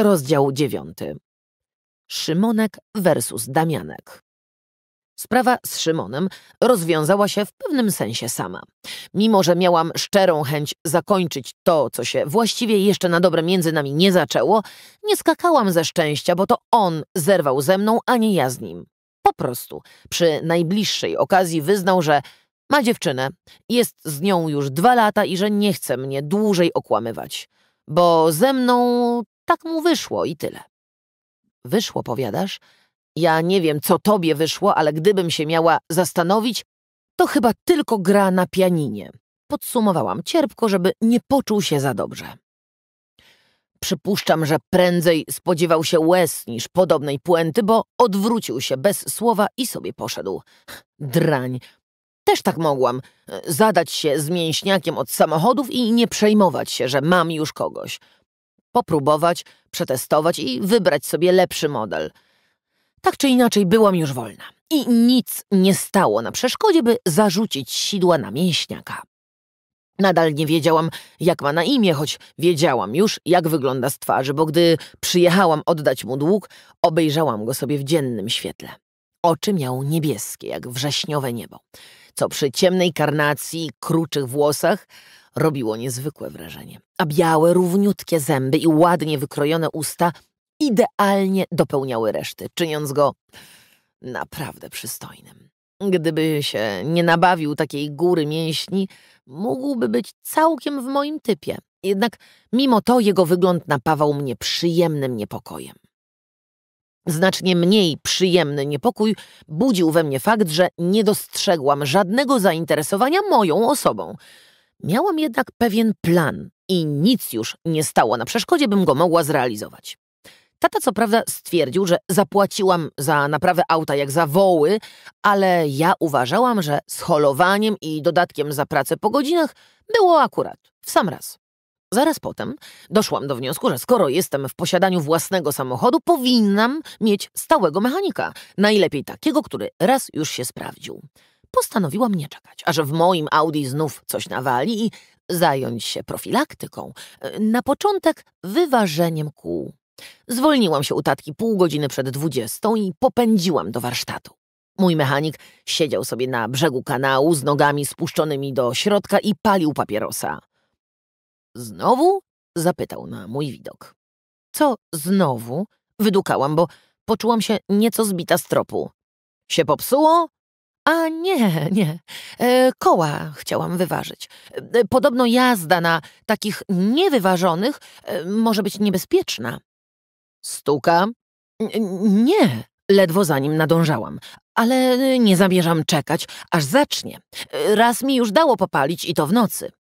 Rozdział dziewiąty. Szymonek versus Damianek. Sprawa z Szymonem rozwiązała się w pewnym sensie sama. Mimo, że miałam szczerą chęć zakończyć to, co się właściwie jeszcze na dobre między nami nie zaczęło, nie skakałam ze szczęścia, bo to on zerwał ze mną, a nie ja z nim. Po prostu przy najbliższej okazji wyznał, że ma dziewczynę, jest z nią już dwa lata i że nie chce mnie dłużej okłamywać. Bo ze mną tak mu wyszło i tyle. Wyszło, powiadasz? Ja nie wiem, co tobie wyszło, ale gdybym się miała zastanowić, to chyba tylko gra na pianinie. Podsumowałam cierpko, żeby nie poczuł się za dobrze. Przypuszczam, że prędzej spodziewał się łez niż podobnej puenty, bo odwrócił się bez słowa i sobie poszedł. Drań. Też tak mogłam. Zadać się z mięśniakiem od samochodów i nie przejmować się, że mam już kogoś popróbować, przetestować i wybrać sobie lepszy model. Tak czy inaczej byłam już wolna i nic nie stało na przeszkodzie, by zarzucić sidła na mięśniaka. Nadal nie wiedziałam, jak ma na imię, choć wiedziałam już, jak wygląda z twarzy, bo gdy przyjechałam oddać mu dług, obejrzałam go sobie w dziennym świetle. Oczy miał niebieskie, jak wrześniowe niebo, co przy ciemnej karnacji i kruczych włosach robiło niezwykłe wrażenie. A białe, równiutkie zęby i ładnie wykrojone usta idealnie dopełniały reszty, czyniąc go naprawdę przystojnym. Gdyby się nie nabawił takiej góry mięśni, mógłby być całkiem w moim typie. Jednak mimo to jego wygląd napawał mnie przyjemnym niepokojem. Znacznie mniej przyjemny niepokój budził we mnie fakt, że nie dostrzegłam żadnego zainteresowania moją osobą. Miałam jednak pewien plan i nic już nie stało na przeszkodzie, bym go mogła zrealizować. Tata co prawda stwierdził, że zapłaciłam za naprawę auta jak za woły, ale ja uważałam, że z holowaniem i dodatkiem za pracę po godzinach było akurat w sam raz. Zaraz potem doszłam do wniosku, że skoro jestem w posiadaniu własnego samochodu, powinnam mieć stałego mechanika, najlepiej takiego, który raz już się sprawdził postanowiłam nie czekać, aż w moim Audi znów coś nawali i zająć się profilaktyką. Na początek wyważeniem kół. Zwolniłam się u tatki pół godziny przed dwudziestą i popędziłam do warsztatu. Mój mechanik siedział sobie na brzegu kanału z nogami spuszczonymi do środka i palił papierosa. Znowu? zapytał na mój widok. Co znowu? Wydukałam, bo poczułam się nieco zbita z tropu. Się popsuło? A nie, nie. E, koła chciałam wyważyć. E, podobno jazda na takich niewyważonych e, może być niebezpieczna. Stuka? N nie, ledwo za nim nadążałam, ale nie zamierzam czekać, aż zacznie. E, raz mi już dało popalić i to w nocy.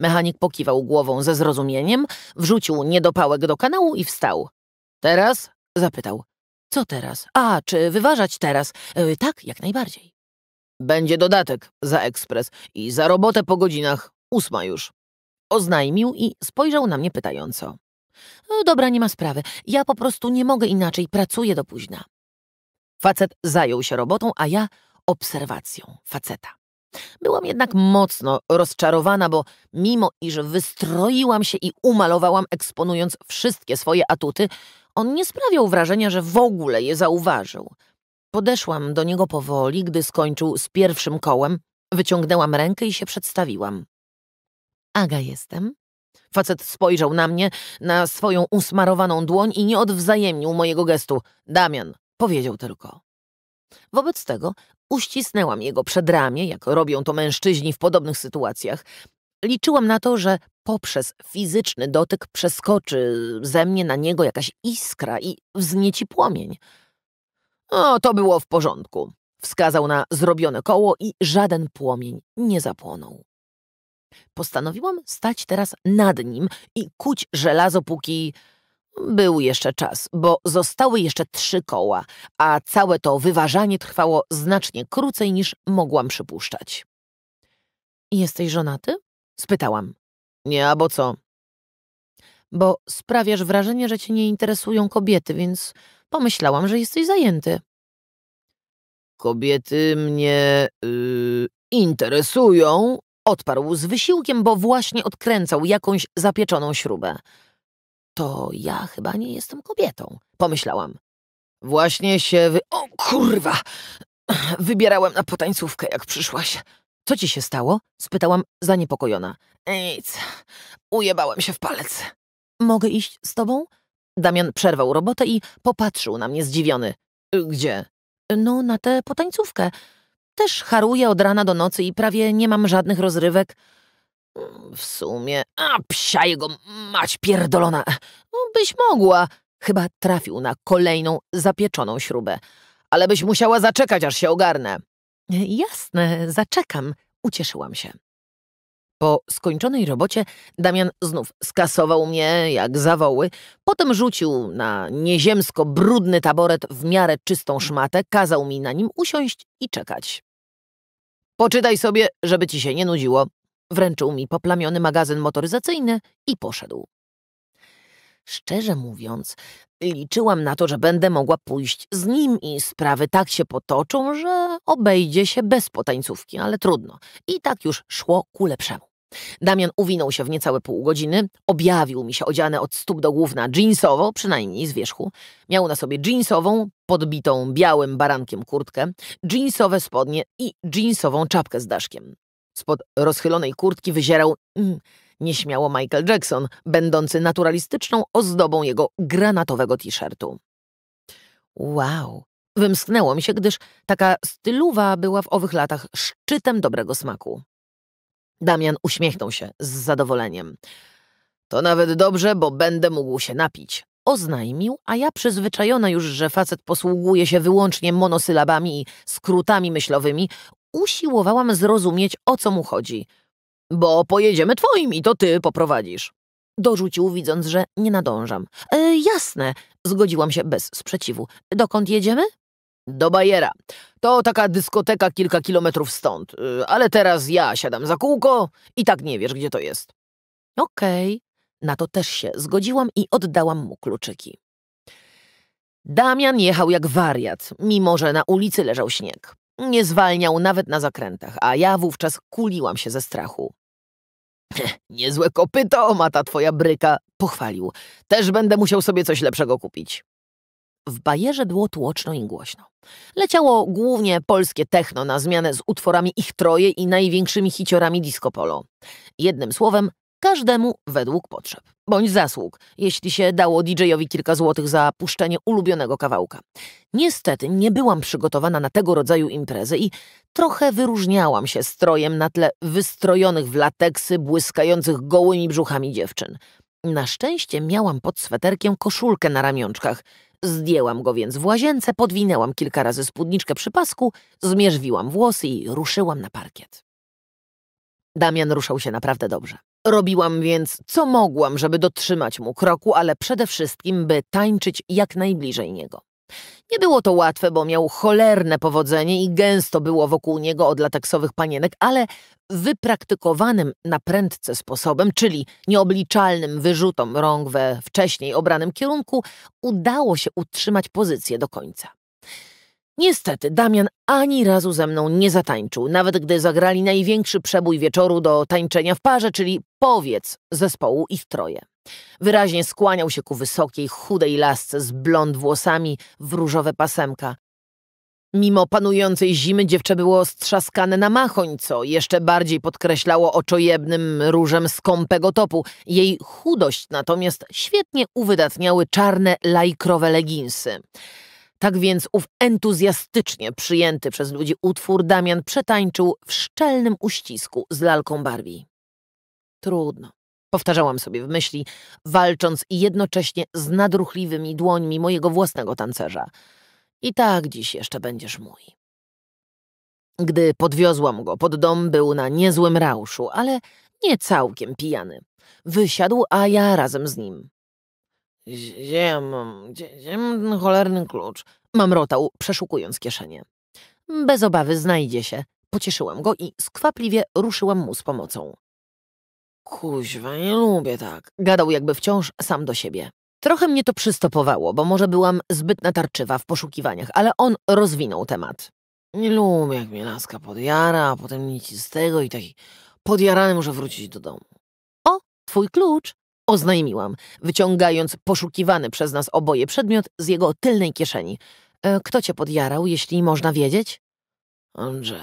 Mechanik pokiwał głową ze zrozumieniem, wrzucił niedopałek do kanału i wstał. Teraz? zapytał. Co teraz? A, czy wyważać teraz? E, tak, jak najbardziej. Będzie dodatek za ekspres i za robotę po godzinach, ósma już. Oznajmił i spojrzał na mnie pytająco. E, dobra, nie ma sprawy. Ja po prostu nie mogę inaczej, pracuję do późna. Facet zajął się robotą, a ja obserwacją faceta. Byłam jednak mocno rozczarowana, bo mimo iż wystroiłam się i umalowałam, eksponując wszystkie swoje atuty, on nie sprawiał wrażenia, że w ogóle je zauważył. Podeszłam do niego powoli, gdy skończył z pierwszym kołem, wyciągnęłam rękę i się przedstawiłam. Aga jestem. Facet spojrzał na mnie, na swoją usmarowaną dłoń i nie odwzajemnił mojego gestu. Damian, powiedział tylko. Wobec tego uścisnęłam jego przedramię, jak robią to mężczyźni w podobnych sytuacjach. Liczyłam na to, że poprzez fizyczny dotyk przeskoczy ze mnie na niego jakaś iskra i wznieci płomień. O, to było w porządku. Wskazał na zrobione koło i żaden płomień nie zapłonął. Postanowiłam stać teraz nad nim i kuć żelazo, póki był jeszcze czas, bo zostały jeszcze trzy koła, a całe to wyważanie trwało znacznie krócej niż mogłam przypuszczać. Jesteś żonaty? spytałam. Nie, a bo co? Bo sprawiasz wrażenie, że cię nie interesują kobiety, więc Pomyślałam, że jesteś zajęty. Kobiety mnie yy, interesują, odparł z wysiłkiem, bo właśnie odkręcał jakąś zapieczoną śrubę. To ja chyba nie jestem kobietą, pomyślałam. Właśnie się wy... O kurwa! Wybierałem na potańcówkę, jak przyszłaś. Co ci się stało? Spytałam zaniepokojona. Nic, ujebałem się w palec. Mogę iść z tobą? Damian przerwał robotę i popatrzył na mnie zdziwiony. Y, gdzie? No, na tę potańcówkę. Też haruję od rana do nocy i prawie nie mam żadnych rozrywek. W sumie, a psia jego mać pierdolona. Byś mogła. Chyba trafił na kolejną zapieczoną śrubę. Ale byś musiała zaczekać, aż się ogarnę. Jasne, zaczekam. Ucieszyłam się. Po skończonej robocie Damian znów skasował mnie jak zawoły, potem rzucił na nieziemsko brudny taboret w miarę czystą szmatę, kazał mi na nim usiąść i czekać. Poczytaj sobie, żeby ci się nie nudziło. Wręczył mi poplamiony magazyn motoryzacyjny i poszedł. Szczerze mówiąc, liczyłam na to, że będę mogła pójść z nim i sprawy tak się potoczą, że obejdzie się bez potańcówki, ale trudno. I tak już szło ku lepszemu. Damian uwinął się w niecałe pół godziny, objawił mi się odziany od stóp do głów na jeansowo, przynajmniej z wierzchu. Miał na sobie jeansową, podbitą białym barankiem kurtkę, jeansowe spodnie i jeansową czapkę z daszkiem. Spod rozchylonej kurtki wyzierał mm, nieśmiało Michael Jackson, będący naturalistyczną ozdobą jego granatowego t-shirtu. Wow! Wymsknęło mi się, gdyż taka styluwa była w owych latach szczytem dobrego smaku. Damian uśmiechnął się z zadowoleniem. To nawet dobrze, bo będę mógł się napić. Oznajmił, a ja przyzwyczajona już, że facet posługuje się wyłącznie monosylabami i skrótami myślowymi, usiłowałam zrozumieć, o co mu chodzi. Bo pojedziemy twoim i to ty poprowadzisz. Dorzucił, widząc, że nie nadążam. E, jasne, zgodziłam się bez sprzeciwu. Dokąd jedziemy? Do Bajera. To taka dyskoteka kilka kilometrów stąd. Y, ale teraz ja siadam za kółko i tak nie wiesz, gdzie to jest. Okej. Okay. Na to też się zgodziłam i oddałam mu kluczyki. Damian jechał jak wariat, mimo że na ulicy leżał śnieg. Nie zwalniał nawet na zakrętach, a ja wówczas kuliłam się ze strachu. Niezłe kopyto ma ta twoja bryka, pochwalił. Też będę musiał sobie coś lepszego kupić. W bajerze było tłoczno i głośno. Leciało głównie polskie techno na zmianę z utworami ich troje i największymi hiciorami disco polo. Jednym słowem, każdemu według potrzeb, bądź zasług, jeśli się dało DJ-owi kilka złotych za puszczenie ulubionego kawałka. Niestety nie byłam przygotowana na tego rodzaju imprezy i trochę wyróżniałam się strojem na tle wystrojonych w lateksy, błyskających gołymi brzuchami dziewczyn. Na szczęście miałam pod sweterkiem koszulkę na ramionczkach – Zdjęłam go więc w łazience, podwinęłam kilka razy spódniczkę przy pasku, zmierzwiłam włosy i ruszyłam na parkiet. Damian ruszał się naprawdę dobrze. Robiłam więc co mogłam, żeby dotrzymać mu kroku, ale przede wszystkim, by tańczyć jak najbliżej niego. Nie było to łatwe, bo miał cholerne powodzenie i gęsto było wokół niego od lateksowych panienek, ale wypraktykowanym na prędce sposobem, czyli nieobliczalnym wyrzutom rąk we wcześniej obranym kierunku, udało się utrzymać pozycję do końca. Niestety Damian ani razu ze mną nie zatańczył, nawet gdy zagrali największy przebój wieczoru do tańczenia w parze, czyli powiedz zespołu ich troje. Wyraźnie skłaniał się ku wysokiej, chudej lasce z blond włosami w różowe pasemka. Mimo panującej zimy dziewczę było strzaskane na machoń, co jeszcze bardziej podkreślało oczojebnym różem skąpego topu. Jej chudość natomiast świetnie uwydatniały czarne, lajkrowe leginsy. Tak więc ów entuzjastycznie przyjęty przez ludzi utwór Damian przetańczył w szczelnym uścisku z lalką Barbie. Trudno. Powtarzałam sobie w myśli, walcząc jednocześnie z nadruchliwymi dłońmi mojego własnego tancerza. I tak dziś jeszcze będziesz mój. Gdy podwiozłam go pod dom, był na niezłym rauszu, ale nie całkiem pijany. Wysiadł, a ja razem z nim. Gdzie ja mam, gdzie, gdzie mam ten cholerny klucz? Mamrotał, przeszukując kieszenie. Bez obawy znajdzie się. Pocieszyłam go i skwapliwie ruszyłam mu z pomocą. Kuźwa, nie lubię tak. Gadał jakby wciąż sam do siebie. Trochę mnie to przystopowało, bo może byłam zbyt natarczywa w poszukiwaniach, ale on rozwinął temat. Nie lubię, jak mnie laska podjara, a potem nic z tego i taki podjarany może wrócić do domu. O, twój klucz! Oznajmiłam, wyciągając poszukiwany przez nas oboje przedmiot z jego tylnej kieszeni. E, kto cię podjarał, jeśli można wiedzieć? Andrzej.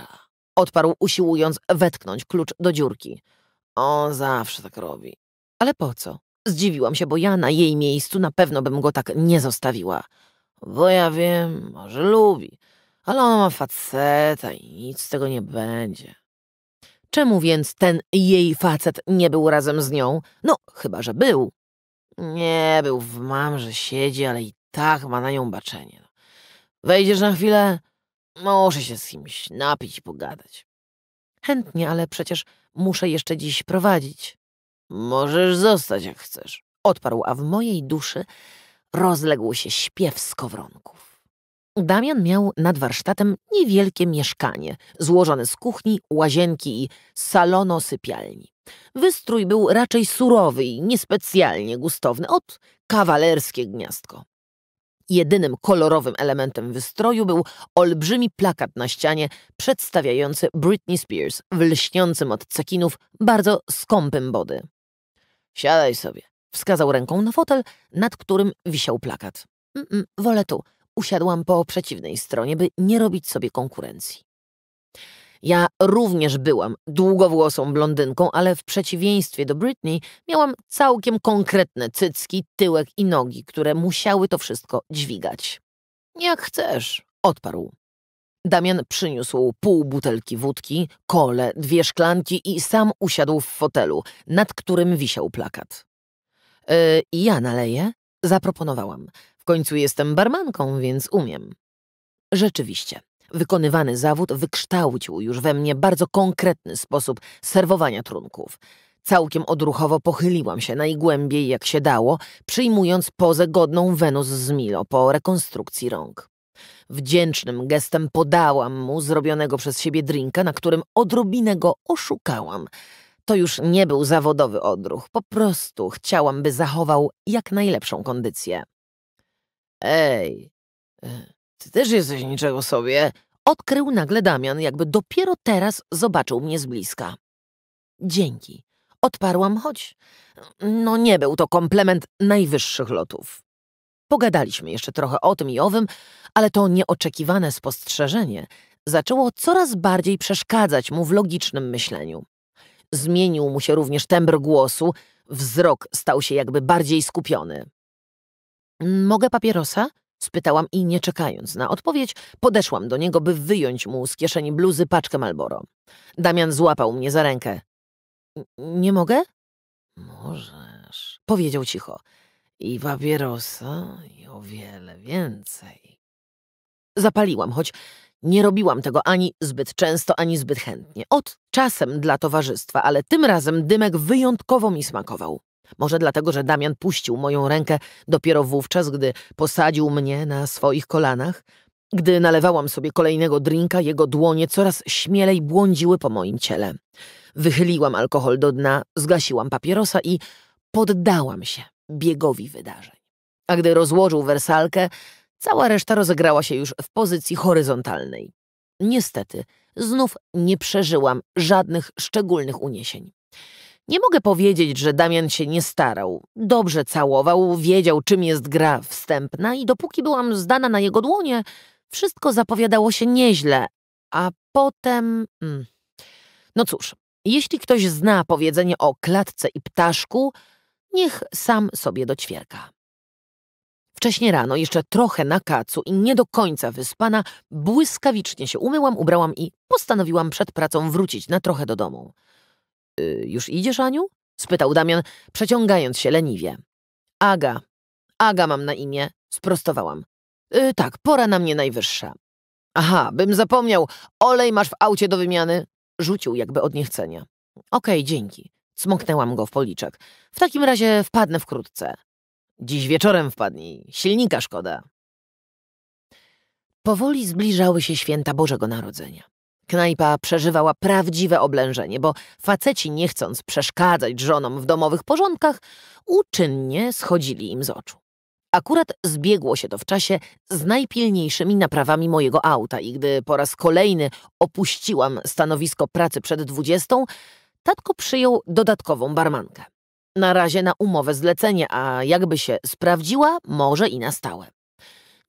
Odparł, usiłując wetknąć klucz do dziurki. On zawsze tak robi. Ale po co? Zdziwiłam się, bo ja na jej miejscu na pewno bym go tak nie zostawiła. Bo ja wiem, może lubi, ale ona ma faceta i nic z tego nie będzie. Czemu więc ten jej facet nie był razem z nią? No, chyba, że był. Nie był w mamrze, siedzi, ale i tak ma na nią baczenie. No, wejdziesz na chwilę, może się z kimś napić i pogadać. Chętnie, ale przecież Muszę jeszcze dziś prowadzić. Możesz zostać, jak chcesz. Odparł, a w mojej duszy rozległ się śpiew skowronków. Damian miał nad warsztatem niewielkie mieszkanie, złożone z kuchni, łazienki i salono-sypialni. Wystrój był raczej surowy i niespecjalnie gustowny, od kawalerskie gniazdko. Jedynym kolorowym elementem wystroju był olbrzymi plakat na ścianie przedstawiający Britney Spears w lśniącym od cekinów bardzo skąpym body. Siadaj sobie, wskazał ręką na fotel, nad którym wisiał plakat. Mm, wolę tu. Usiadłam po przeciwnej stronie, by nie robić sobie konkurencji. Ja również byłam długowłosą blondynką, ale w przeciwieństwie do Britney miałam całkiem konkretne cycki, tyłek i nogi, które musiały to wszystko dźwigać. Jak chcesz, odparł. Damian przyniósł pół butelki wódki, kole, dwie szklanki i sam usiadł w fotelu, nad którym wisiał plakat. E, ja naleję? Zaproponowałam. W końcu jestem barmanką, więc umiem. Rzeczywiście, Wykonywany zawód wykształcił już we mnie bardzo konkretny sposób serwowania trunków. Całkiem odruchowo pochyliłam się najgłębiej jak się dało, przyjmując pozę godną Wenus z Milo po rekonstrukcji rąk. Wdzięcznym gestem podałam mu zrobionego przez siebie drinka, na którym odrobinę go oszukałam. To już nie był zawodowy odruch, po prostu chciałam, by zachował jak najlepszą kondycję. Ej, e, ty też jesteś niczego sobie. Odkrył nagle Damian, jakby dopiero teraz zobaczył mnie z bliska. Dzięki. Odparłam, choć no nie był to komplement najwyższych lotów. Pogadaliśmy jeszcze trochę o tym i owym, ale to nieoczekiwane spostrzeżenie zaczęło coraz bardziej przeszkadzać mu w logicznym myśleniu. Zmienił mu się również tembr głosu, wzrok stał się jakby bardziej skupiony. Mogę papierosa? Spytałam i nie czekając na odpowiedź, podeszłam do niego, by wyjąć mu z kieszeni bluzy paczkę Malboro. Damian złapał mnie za rękę. Nie mogę? Możesz, powiedział cicho. I papierosa, i o wiele więcej. Zapaliłam, choć nie robiłam tego ani zbyt często, ani zbyt chętnie. Od czasem dla towarzystwa, ale tym razem dymek wyjątkowo mi smakował. Może dlatego, że Damian puścił moją rękę dopiero wówczas, gdy posadził mnie na swoich kolanach. Gdy nalewałam sobie kolejnego drinka, jego dłonie coraz śmielej błądziły po moim ciele. Wychyliłam alkohol do dna, zgasiłam papierosa i poddałam się biegowi wydarzeń. A gdy rozłożył wersalkę, cała reszta rozegrała się już w pozycji horyzontalnej. Niestety, znów nie przeżyłam żadnych szczególnych uniesień. Nie mogę powiedzieć, że Damian się nie starał. Dobrze całował, wiedział czym jest gra wstępna i dopóki byłam zdana na jego dłonie, wszystko zapowiadało się nieźle. A potem... Mm. No cóż, jeśli ktoś zna powiedzenie o klatce i ptaszku, niech sam sobie doćwierka. Wcześnie rano, jeszcze trochę na kacu i nie do końca wyspana, błyskawicznie się umyłam, ubrałam i postanowiłam przed pracą wrócić na trochę do domu. Y, już idziesz, Aniu? spytał Damian, przeciągając się leniwie. Aga. Aga mam na imię, sprostowałam. Y, tak, pora na mnie najwyższa. Aha, bym zapomniał, olej masz w aucie do wymiany. Rzucił jakby od niechcenia. Okej, okay, dzięki. Cmoknęłam go w policzek. W takim razie wpadnę wkrótce. Dziś wieczorem wpadnij. Silnika szkoda. Powoli zbliżały się święta Bożego Narodzenia. Knajpa przeżywała prawdziwe oblężenie, bo faceci, nie chcąc przeszkadzać żonom w domowych porządkach, uczynnie schodzili im z oczu. Akurat zbiegło się to w czasie z najpilniejszymi naprawami mojego auta i gdy po raz kolejny opuściłam stanowisko pracy przed dwudziestą, tatko przyjął dodatkową barmankę. Na razie na umowę zlecenie, a jakby się sprawdziła, może i na stałe.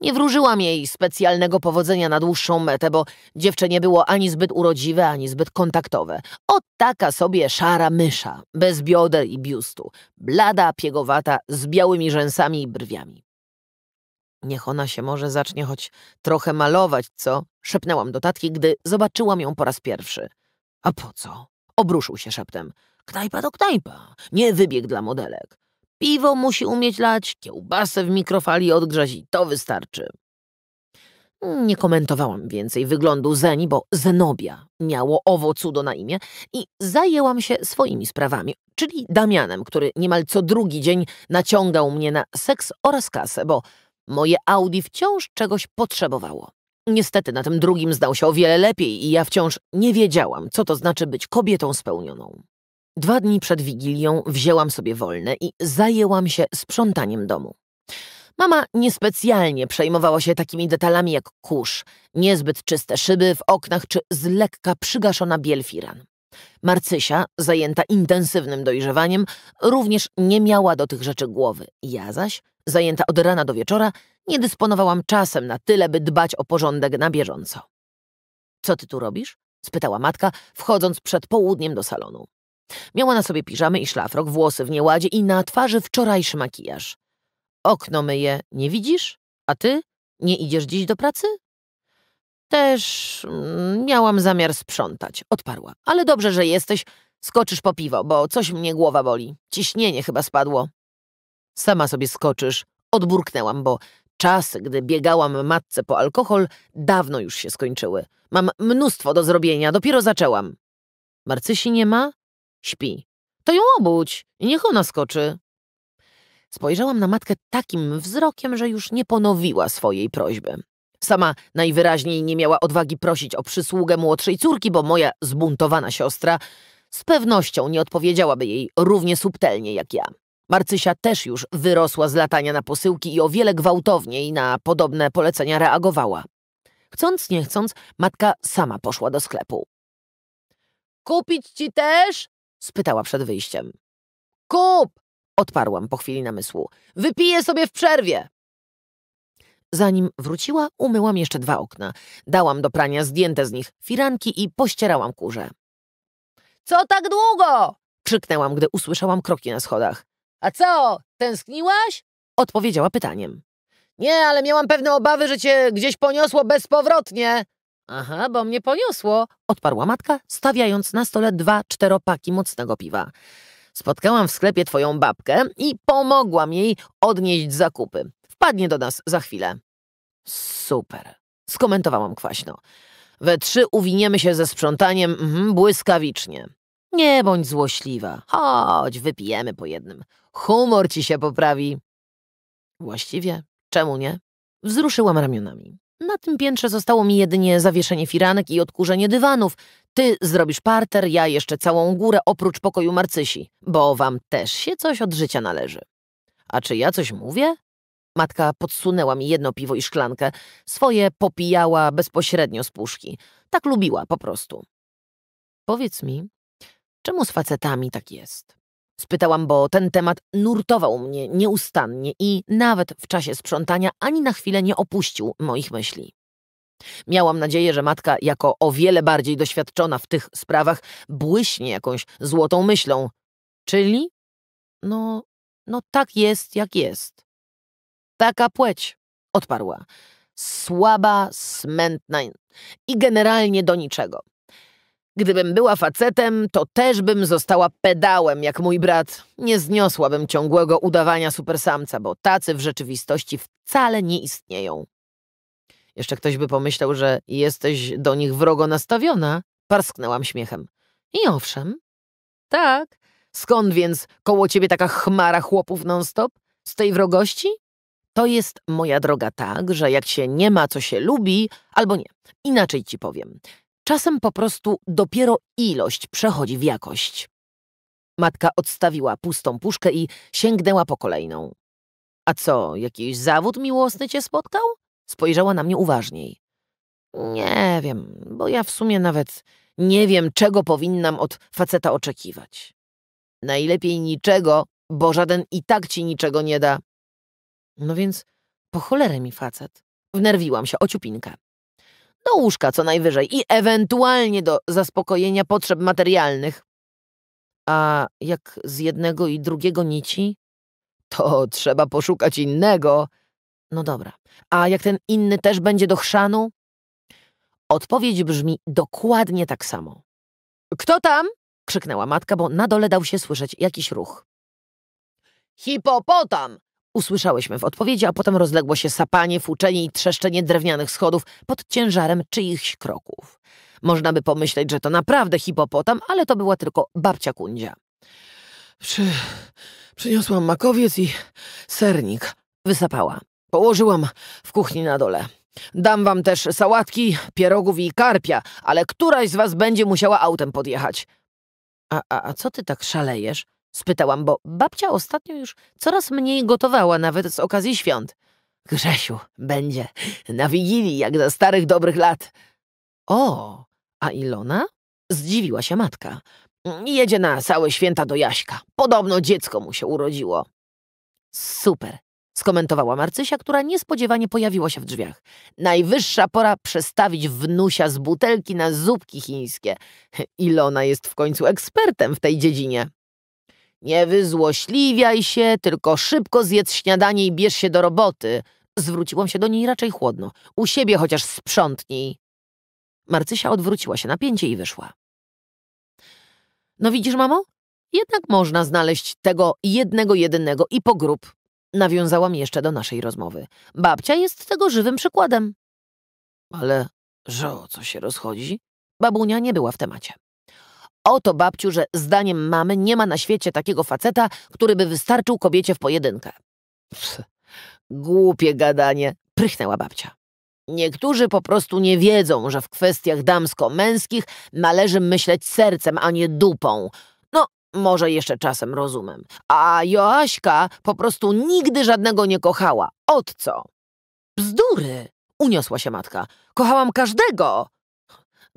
Nie wróżyłam jej specjalnego powodzenia na dłuższą metę, bo dziewczę nie było ani zbyt urodziwe, ani zbyt kontaktowe. O taka sobie szara mysza, bez bioder i biustu, blada, piegowata, z białymi rzęsami i brwiami. Niech ona się może zacznie choć trochę malować, co? Szepnęłam do tatki, gdy zobaczyłam ją po raz pierwszy. A po co? Obruszył się szeptem. Knajpa to knajpa, nie wybieg dla modelek. Piwo musi umieć lać, kiełbasę w mikrofali odgrzać i to wystarczy. Nie komentowałam więcej wyglądu Zeni, bo Zenobia miało owo cudo na imię i zajęłam się swoimi sprawami, czyli Damianem, który niemal co drugi dzień naciągał mnie na seks oraz kasę, bo moje Audi wciąż czegoś potrzebowało. Niestety na tym drugim zdał się o wiele lepiej i ja wciąż nie wiedziałam, co to znaczy być kobietą spełnioną. Dwa dni przed Wigilią wzięłam sobie wolne i zajęłam się sprzątaniem domu. Mama niespecjalnie przejmowała się takimi detalami jak kurz, niezbyt czyste szyby w oknach czy z lekka przygaszona biel firan. Marcysia, zajęta intensywnym dojrzewaniem, również nie miała do tych rzeczy głowy. Ja zaś, zajęta od rana do wieczora, nie dysponowałam czasem na tyle, by dbać o porządek na bieżąco. Co ty tu robisz? spytała matka, wchodząc przed południem do salonu. Miała na sobie piżamy i szlafrok, włosy w nieładzie i na twarzy wczorajszy makijaż. Okno myje, nie widzisz? A ty? Nie idziesz dziś do pracy? Też mm, miałam zamiar sprzątać, odparła. Ale dobrze, że jesteś. Skoczysz po piwo, bo coś mnie głowa boli. Ciśnienie chyba spadło. Sama sobie skoczysz. Odburknęłam, bo czasy, gdy biegałam matce po alkohol, dawno już się skończyły. Mam mnóstwo do zrobienia, dopiero zaczęłam. Marcysi nie ma? Śpi. To ją obudź i niech ona skoczy. Spojrzałam na matkę takim wzrokiem, że już nie ponowiła swojej prośby. Sama najwyraźniej nie miała odwagi prosić o przysługę młodszej córki, bo moja zbuntowana siostra z pewnością nie odpowiedziałaby jej równie subtelnie jak ja. Marcysia też już wyrosła z latania na posyłki i o wiele gwałtowniej na podobne polecenia reagowała. Chcąc nie chcąc, matka sama poszła do sklepu. Kupić ci też? spytała przed wyjściem. Kup! odparłam po chwili namysłu. Wypiję sobie w przerwie! Zanim wróciła, umyłam jeszcze dwa okna. Dałam do prania zdjęte z nich firanki i pościerałam kurze. Co tak długo? krzyknęłam, gdy usłyszałam kroki na schodach. A co, tęskniłaś? odpowiedziała pytaniem. Nie, ale miałam pewne obawy, że cię gdzieś poniosło bezpowrotnie, Aha, bo mnie poniosło, odparła matka, stawiając na stole dwa czteropaki mocnego piwa. Spotkałam w sklepie twoją babkę i pomogłam jej odnieść zakupy. Wpadnie do nas za chwilę. Super, skomentowałam kwaśno. We trzy uwiniemy się ze sprzątaniem mhm, błyskawicznie. Nie bądź złośliwa. Chodź, wypijemy po jednym. Humor ci się poprawi. Właściwie, czemu nie? Wzruszyłam ramionami. Na tym piętrze zostało mi jedynie zawieszenie firanek i odkurzenie dywanów. Ty zrobisz parter, ja jeszcze całą górę oprócz pokoju Marcysi, bo wam też się coś od życia należy. A czy ja coś mówię? Matka podsunęła mi jedno piwo i szklankę. Swoje popijała bezpośrednio z puszki. Tak lubiła po prostu. Powiedz mi, czemu z facetami tak jest? Spytałam, bo ten temat nurtował mnie nieustannie i nawet w czasie sprzątania ani na chwilę nie opuścił moich myśli. Miałam nadzieję, że matka, jako o wiele bardziej doświadczona w tych sprawach, błyśnie jakąś złotą myślą. Czyli? No, no tak jest, jak jest. Taka płeć, odparła. Słaba, smętna i generalnie do niczego. Gdybym była facetem, to też bym została pedałem, jak mój brat. Nie zniosłabym ciągłego udawania supersamca, bo tacy w rzeczywistości wcale nie istnieją. Jeszcze ktoś by pomyślał, że jesteś do nich wrogo nastawiona. Parsknęłam śmiechem. I owszem. Tak. Skąd więc koło ciebie taka chmara chłopów non-stop? Z tej wrogości? To jest, moja droga, tak, że jak się nie ma, co się lubi, albo nie. Inaczej ci powiem. Czasem po prostu dopiero ilość przechodzi w jakość. Matka odstawiła pustą puszkę i sięgnęła po kolejną. A co, jakiś zawód miłosny cię spotkał? Spojrzała na mnie uważniej. Nie wiem, bo ja w sumie nawet nie wiem, czego powinnam od faceta oczekiwać. Najlepiej niczego, bo żaden i tak ci niczego nie da. No więc po cholerę mi facet. Wnerwiłam się o ciupinkę do łóżka co najwyżej i ewentualnie do zaspokojenia potrzeb materialnych. A jak z jednego i drugiego nici, to trzeba poszukać innego. No dobra, a jak ten inny też będzie do chrzanu? Odpowiedź brzmi dokładnie tak samo. Kto tam? krzyknęła matka, bo na dole dał się słyszeć jakiś ruch. Hipopotam! Usłyszałyśmy w odpowiedzi, a potem rozległo się sapanie, fuczenie i trzeszczenie drewnianych schodów pod ciężarem czyichś kroków. Można by pomyśleć, że to naprawdę hipopotam, ale to była tylko babcia Kundzia. Przy... Przyniosłam makowiec i sernik. Wysapała. Położyłam w kuchni na dole. Dam wam też sałatki, pierogów i karpia, ale któraś z was będzie musiała autem podjechać. A, a, a co ty tak szalejesz? Spytałam, bo babcia ostatnio już coraz mniej gotowała nawet z okazji świąt. Grzesiu, będzie na Wigilii, jak za starych dobrych lat. O, a Ilona? Zdziwiła się matka. Jedzie na całe święta do Jaśka. Podobno dziecko mu się urodziło. Super, skomentowała Marcysia, która niespodziewanie pojawiła się w drzwiach. Najwyższa pora przestawić wnusia z butelki na zupki chińskie. Ilona jest w końcu ekspertem w tej dziedzinie. Nie wyzłośliwiaj się, tylko szybko zjedz śniadanie i bierz się do roboty. Zwróciłam się do niej raczej chłodno. U siebie chociaż sprzątnij. Marcysia odwróciła się na pięcie i wyszła. No widzisz, mamo? Jednak można znaleźć tego jednego jedynego i po grób. Nawiązałam jeszcze do naszej rozmowy. Babcia jest tego żywym przykładem. Ale że o co się rozchodzi? Babunia nie była w temacie. Oto, babciu, że zdaniem mamy nie ma na świecie takiego faceta, który by wystarczył kobiecie w pojedynkę. Pff, głupie gadanie, prychnęła babcia. Niektórzy po prostu nie wiedzą, że w kwestiach damsko-męskich należy myśleć sercem, a nie dupą. No, może jeszcze czasem rozumem. A Joaśka po prostu nigdy żadnego nie kochała. Od co? Bzdury! Uniosła się matka. Kochałam każdego!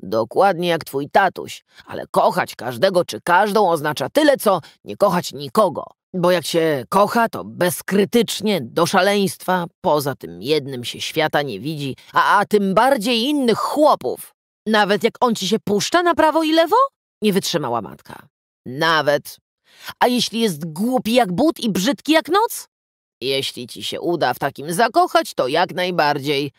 Dokładnie jak twój tatuś, ale kochać każdego czy każdą oznacza tyle, co nie kochać nikogo. Bo jak się kocha, to bezkrytycznie, do szaleństwa, poza tym jednym się świata nie widzi, a, a tym bardziej innych chłopów. Nawet jak on ci się puszcza na prawo i lewo? Nie wytrzymała matka. Nawet. A jeśli jest głupi jak but i brzydki jak noc? Jeśli ci się uda w takim zakochać, to jak najbardziej.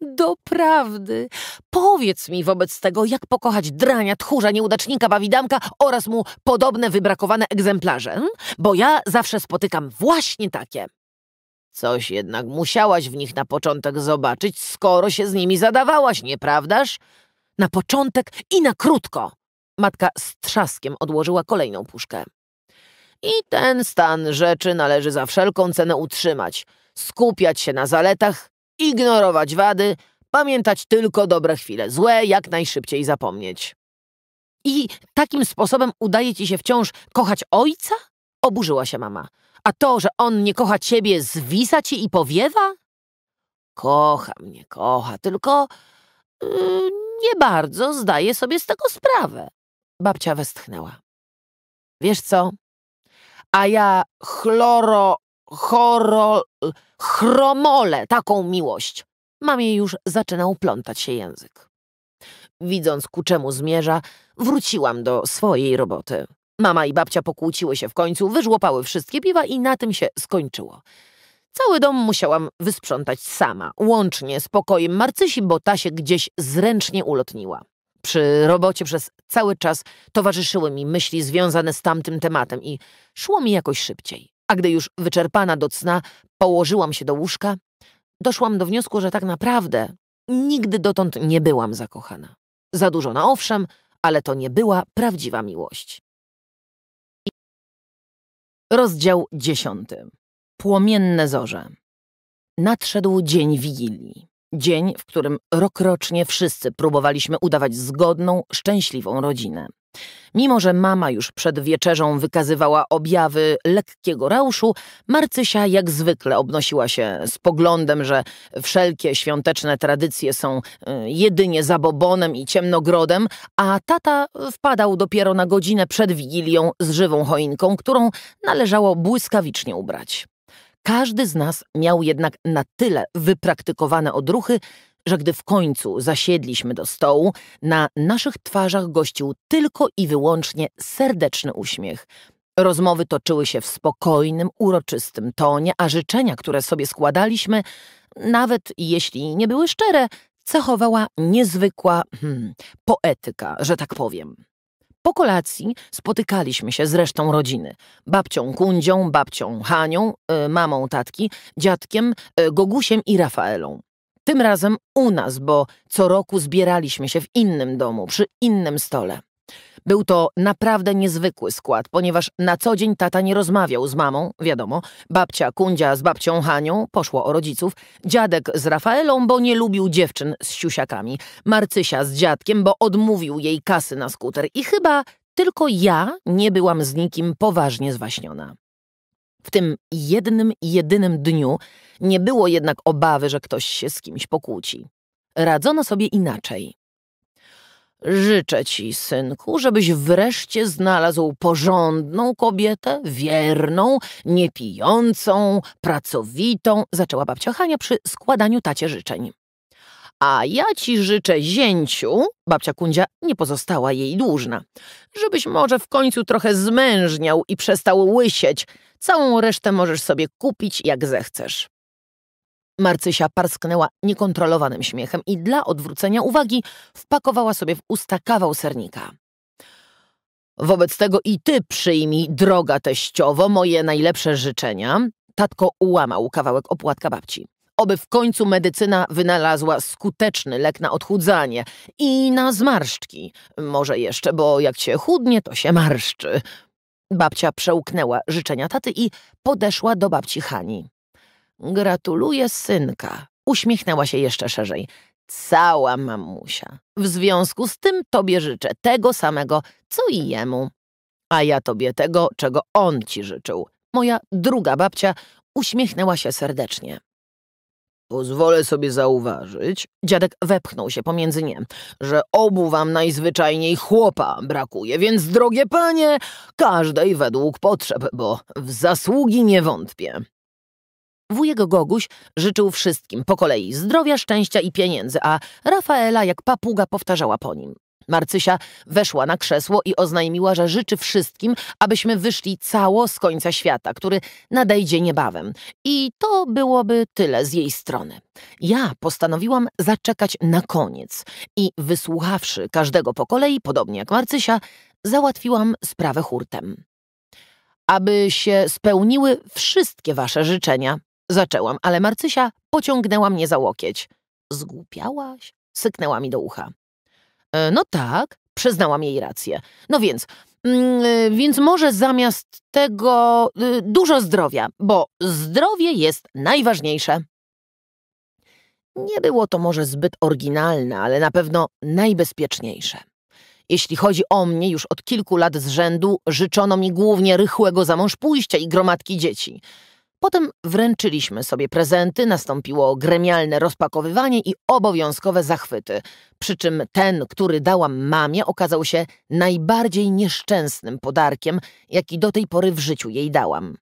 Doprawdy. Powiedz mi wobec tego, jak pokochać drania, tchórza, nieudacznika, bawidamka oraz mu podobne wybrakowane egzemplarze, hm? bo ja zawsze spotykam właśnie takie. Coś jednak musiałaś w nich na początek zobaczyć, skoro się z nimi zadawałaś, nieprawdaż? Na początek i na krótko. Matka z trzaskiem odłożyła kolejną puszkę. I ten stan rzeczy należy za wszelką cenę utrzymać, skupiać się na zaletach, ignorować wady, pamiętać tylko dobre chwile, złe jak najszybciej zapomnieć. I takim sposobem udaje ci się wciąż kochać ojca? Oburzyła się mama. A to, że on nie kocha ciebie, zwisa ci i powiewa? Kocha mnie, kocha, tylko yy, nie bardzo zdaje sobie z tego sprawę. Babcia westchnęła. Wiesz co? a ja chloro, choro, chromole taką miłość. Mamie już zaczynał plątać się język. Widząc ku czemu zmierza, wróciłam do swojej roboty. Mama i babcia pokłóciły się w końcu, wyżłopały wszystkie piwa i na tym się skończyło. Cały dom musiałam wysprzątać sama, łącznie z pokojem Marcysi, bo ta się gdzieś zręcznie ulotniła przy robocie przez cały czas towarzyszyły mi myśli związane z tamtym tematem i szło mi jakoś szybciej. A gdy już wyczerpana do cna położyłam się do łóżka, doszłam do wniosku, że tak naprawdę nigdy dotąd nie byłam zakochana. Zadłużona owszem, ale to nie była prawdziwa miłość. Rozdział dziesiąty. Płomienne zorze. Nadszedł dzień Wigilii. Dzień, w którym rokrocznie wszyscy próbowaliśmy udawać zgodną, szczęśliwą rodzinę. Mimo, że mama już przed wieczerzą wykazywała objawy lekkiego rauszu, Marcysia jak zwykle obnosiła się z poglądem, że wszelkie świąteczne tradycje są y, jedynie zabobonem i ciemnogrodem, a tata wpadał dopiero na godzinę przed Wigilią z żywą choinką, którą należało błyskawicznie ubrać. Każdy z nas miał jednak na tyle wypraktykowane odruchy, że gdy w końcu zasiedliśmy do stołu, na naszych twarzach gościł tylko i wyłącznie serdeczny uśmiech. Rozmowy toczyły się w spokojnym, uroczystym tonie, a życzenia, które sobie składaliśmy, nawet jeśli nie były szczere, cechowała niezwykła hmm, poetyka, że tak powiem. Po kolacji spotykaliśmy się z resztą rodziny. Babcią Kundzią, babcią Hanią, e, mamą tatki, dziadkiem, e, Gogusiem i Rafaelą. Tym razem u nas, bo co roku zbieraliśmy się w innym domu, przy innym stole. Był to naprawdę niezwykły skład, ponieważ na co dzień tata nie rozmawiał z mamą, wiadomo, babcia Kundzia z babcią Hanią, poszło o rodziców, dziadek z Rafaelą, bo nie lubił dziewczyn z siusiakami, Marcysia z dziadkiem, bo odmówił jej kasy na skuter i chyba tylko ja nie byłam z nikim poważnie zwaśniona. W tym jednym jedynym dniu nie było jednak obawy, że ktoś się z kimś pokłóci. Radzono sobie inaczej. Życzę ci, synku, żebyś wreszcie znalazł porządną kobietę, wierną, niepijącą, pracowitą, zaczęła babcia Hania przy składaniu tacie życzeń. A ja ci życzę zięciu, babcia Kundzia nie pozostała jej dłużna, żebyś może w końcu trochę zmężniał i przestał łysieć. Całą resztę możesz sobie kupić, jak zechcesz. Marcysia parsknęła niekontrolowanym śmiechem i dla odwrócenia uwagi wpakowała sobie w usta kawał sernika. Wobec tego i ty przyjmij, droga teściowo, moje najlepsze życzenia. Tatko ułamał kawałek opłatka babci. Oby w końcu medycyna wynalazła skuteczny lek na odchudzanie i na zmarszczki. Może jeszcze, bo jak się chudnie, to się marszczy. Babcia przełknęła życzenia taty i podeszła do babci Hani. Gratuluję synka. Uśmiechnęła się jeszcze szerzej. Cała mamusia. W związku z tym tobie życzę tego samego, co i jemu. A ja tobie tego, czego on ci życzył. Moja druga babcia uśmiechnęła się serdecznie. Pozwolę sobie zauważyć, dziadek wepchnął się pomiędzy nie, że obu wam najzwyczajniej chłopa brakuje, więc drogie panie, każdej według potrzeb, bo w zasługi nie wątpię. Wujego Goguś życzył wszystkim po kolei zdrowia, szczęścia i pieniędzy, a Rafaela jak papuga powtarzała po nim. Marcysia weszła na krzesło i oznajmiła, że życzy wszystkim, abyśmy wyszli cało z końca świata, który nadejdzie niebawem. I to byłoby tyle z jej strony. Ja postanowiłam zaczekać na koniec i wysłuchawszy każdego po kolei, podobnie jak Marcysia, załatwiłam sprawę hurtem. Aby się spełniły wszystkie wasze życzenia, Zaczęłam, ale Marcysia pociągnęła mnie za łokieć. Zgłupiałaś? Syknęła mi do ucha. E, no tak, przyznałam jej rację. No więc, mm, e, więc może zamiast tego y, dużo zdrowia, bo zdrowie jest najważniejsze. Nie było to może zbyt oryginalne, ale na pewno najbezpieczniejsze. Jeśli chodzi o mnie, już od kilku lat z rzędu życzono mi głównie rychłego zamąż pójścia i gromadki dzieci – Potem wręczyliśmy sobie prezenty, nastąpiło gremialne rozpakowywanie i obowiązkowe zachwyty, przy czym ten, który dałam mamie, okazał się najbardziej nieszczęsnym podarkiem, jaki do tej pory w życiu jej dałam.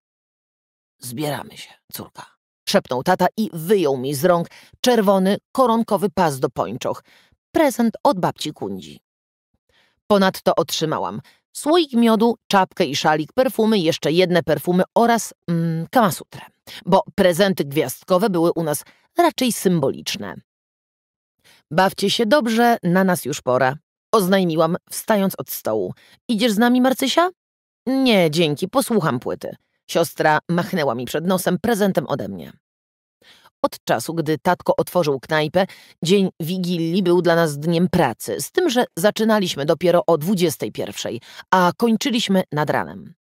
Zbieramy się, córka, szepnął tata i wyjął mi z rąk czerwony, koronkowy pas do pończoch. Prezent od babci Kundzi. Ponadto otrzymałam słoik miodu, czapkę i szalik, perfumy, jeszcze jedne perfumy oraz mm, kamasutrę, bo prezenty gwiazdkowe były u nas raczej symboliczne. Bawcie się dobrze, na nas już pora, oznajmiłam, wstając od stołu. Idziesz z nami, Marcysia? Nie, dzięki, posłucham płyty. Siostra machnęła mi przed nosem prezentem ode mnie. Od czasu, gdy tatko otworzył knajpę, dzień Wigilii był dla nas dniem pracy, z tym, że zaczynaliśmy dopiero o 21, a kończyliśmy nad ranem.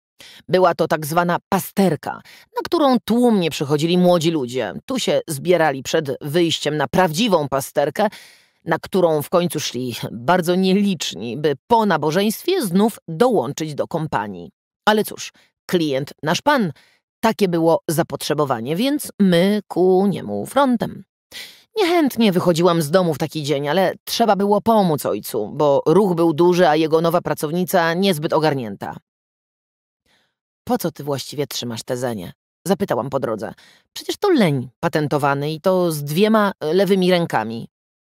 Była to tak zwana pasterka, na którą tłumnie przychodzili młodzi ludzie. Tu się zbierali przed wyjściem na prawdziwą pasterkę, na którą w końcu szli bardzo nieliczni, by po nabożeństwie znów dołączyć do kompanii. Ale cóż, klient nasz pan – takie było zapotrzebowanie, więc my ku niemu frontem. Niechętnie wychodziłam z domu w taki dzień, ale trzeba było pomóc ojcu, bo ruch był duży, a jego nowa pracownica niezbyt ogarnięta. Po co ty właściwie trzymasz te zenie? Zapytałam po drodze. Przecież to leń patentowany i to z dwiema lewymi rękami.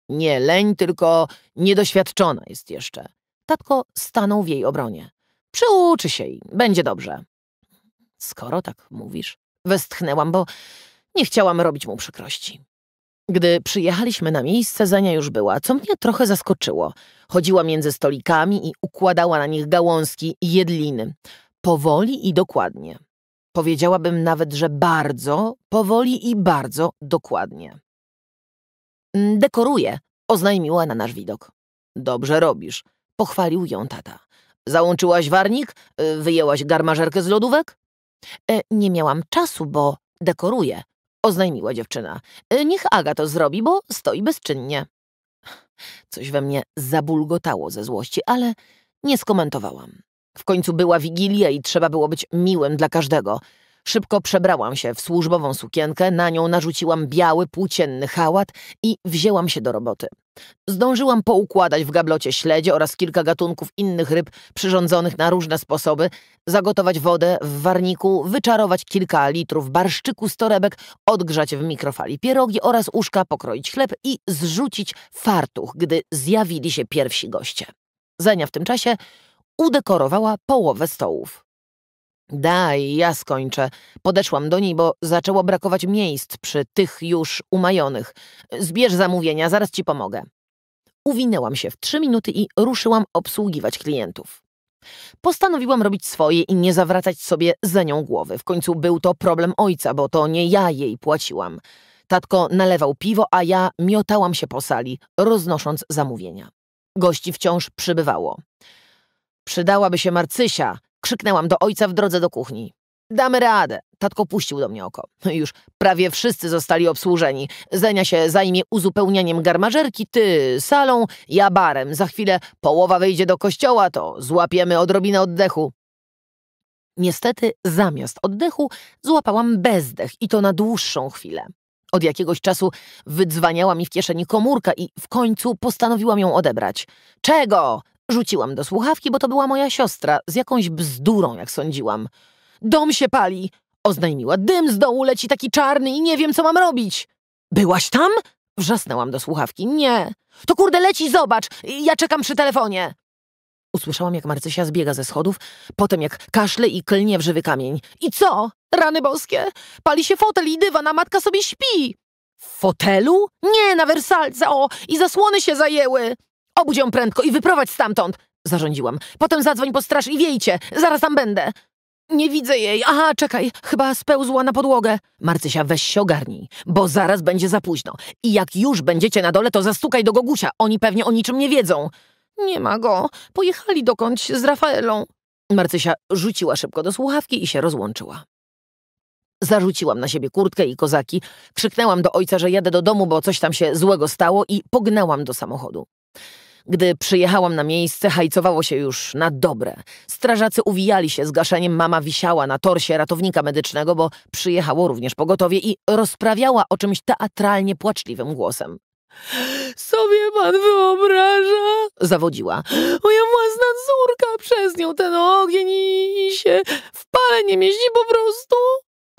Nie leń, tylko niedoświadczona jest jeszcze. Tatko stanął w jej obronie. Przyuczy się i będzie dobrze. Skoro tak mówisz, westchnęłam, bo nie chciałam robić mu przykrości. Gdy przyjechaliśmy na miejsce, Zania już była, co mnie trochę zaskoczyło. Chodziła między stolikami i układała na nich gałązki i jedliny. Powoli i dokładnie. Powiedziałabym nawet, że bardzo, powoli i bardzo dokładnie. Mm, dekoruję, oznajmiła na nasz widok. Dobrze robisz, pochwalił ją tata. Załączyłaś warnik? Y, wyjęłaś garmażerkę z lodówek? E, nie miałam czasu, bo dekoruję, oznajmiła dziewczyna. E, niech Aga to zrobi, bo stoi bezczynnie. Coś we mnie zabulgotało ze złości, ale nie skomentowałam. W końcu była wigilia i trzeba było być miłym dla każdego. Szybko przebrałam się w służbową sukienkę, na nią narzuciłam biały, płócienny hałat i wzięłam się do roboty. Zdążyłam poukładać w gablocie śledzie oraz kilka gatunków innych ryb przyrządzonych na różne sposoby, zagotować wodę w warniku, wyczarować kilka litrów barszczyku z torebek, odgrzać w mikrofali pierogi oraz uszka, pokroić chleb i zrzucić fartuch, gdy zjawili się pierwsi goście. Zenia w tym czasie udekorowała połowę stołów. Daj, ja skończę. Podeszłam do niej, bo zaczęło brakować miejsc przy tych już umajonych. Zbierz zamówienia, zaraz ci pomogę. Uwinęłam się w trzy minuty i ruszyłam obsługiwać klientów. Postanowiłam robić swoje i nie zawracać sobie za nią głowy. W końcu był to problem ojca, bo to nie ja jej płaciłam. Tatko nalewał piwo, a ja miotałam się po sali, roznosząc zamówienia. Gości wciąż przybywało. Przydałaby się Marcysia, Krzyknęłam do ojca w drodze do kuchni. Damy radę. Tatko puścił do mnie oko. No już prawie wszyscy zostali obsłużeni. Zenia się zajmie uzupełnianiem garmażerki, ty salą, ja barem. Za chwilę połowa wyjdzie do kościoła, to złapiemy odrobinę oddechu. Niestety zamiast oddechu złapałam bezdech i to na dłuższą chwilę. Od jakiegoś czasu wydzwaniała mi w kieszeni komórka i w końcu postanowiłam ją odebrać. Czego? Rzuciłam do słuchawki, bo to była moja siostra, z jakąś bzdurą, jak sądziłam. Dom się pali! Oznajmiła. Dym z dołu leci taki czarny i nie wiem, co mam robić. Byłaś tam? Wrzasnęłam do słuchawki. Nie. To kurde leci, zobacz. Ja czekam przy telefonie. Usłyszałam, jak Marcysia zbiega ze schodów, potem jak kaszle i klnie w żywy kamień. I co? Rany boskie! Pali się fotel i dywan, a matka sobie śpi! W fotelu? Nie, na wersalce, o! I zasłony się zajęły! Obudź ją prędko i wyprowadź stamtąd! Zarządziłam. Potem zadzwoń po straż i wiejcie! Zaraz tam będę! Nie widzę jej. Aha, czekaj, chyba spełzła na podłogę. Marcysia, weź się ogarnij, bo zaraz będzie za późno. I jak już będziecie na dole, to zastukaj do Gogusia. Oni pewnie o niczym nie wiedzą. Nie ma go. Pojechali dokądś z Rafaelą. Marcysia rzuciła szybko do słuchawki i się rozłączyła. Zarzuciłam na siebie kurtkę i kozaki, krzyknęłam do ojca, że jadę do domu, bo coś tam się złego stało i pognałam do samochodu. Gdy przyjechałam na miejsce, hajcowało się już na dobre. Strażacy uwijali się z gaszeniem, mama wisiała na torsie ratownika medycznego, bo przyjechało również pogotowie i rozprawiała o czymś teatralnie płaczliwym głosem. Sobie pan wyobraża? Zawodziła. Moja własna córka przez nią ten ogień i się w pale nie mieści po prostu.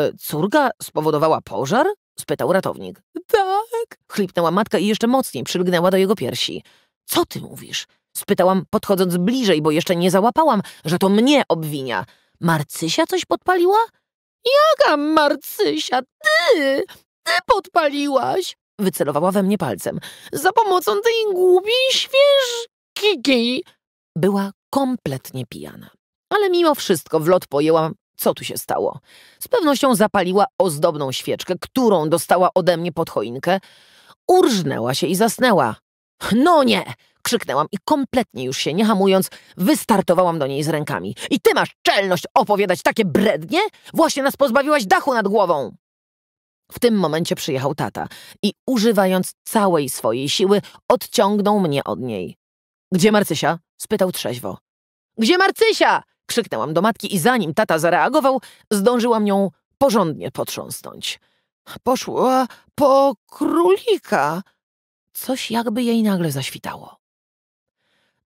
E, córka spowodowała pożar? spytał ratownik. Tak, chlipnęła matka i jeszcze mocniej przylgnęła do jego piersi. Co ty mówisz? Spytałam, podchodząc bliżej, bo jeszcze nie załapałam, że to mnie obwinia. Marcysia coś podpaliła? Jaka Marcysia? Ty! Ty podpaliłaś! Wycelowała we mnie palcem. Za pomocą tej głupiej świeżki. Była kompletnie pijana. Ale mimo wszystko w lot pojęłam, co tu się stało. Z pewnością zapaliła ozdobną świeczkę, którą dostała ode mnie pod choinkę. Urżnęła się i zasnęła. No nie! Krzyknęłam i kompletnie już się nie hamując, wystartowałam do niej z rękami. I ty masz czelność opowiadać takie brednie? Właśnie nas pozbawiłaś dachu nad głową! W tym momencie przyjechał tata i używając całej swojej siły odciągnął mnie od niej. Gdzie Marcysia? spytał trzeźwo. Gdzie Marcysia? krzyknęłam do matki i zanim tata zareagował, zdążyłam nią porządnie potrząsnąć. Poszła po królika, Coś jakby jej nagle zaświtało.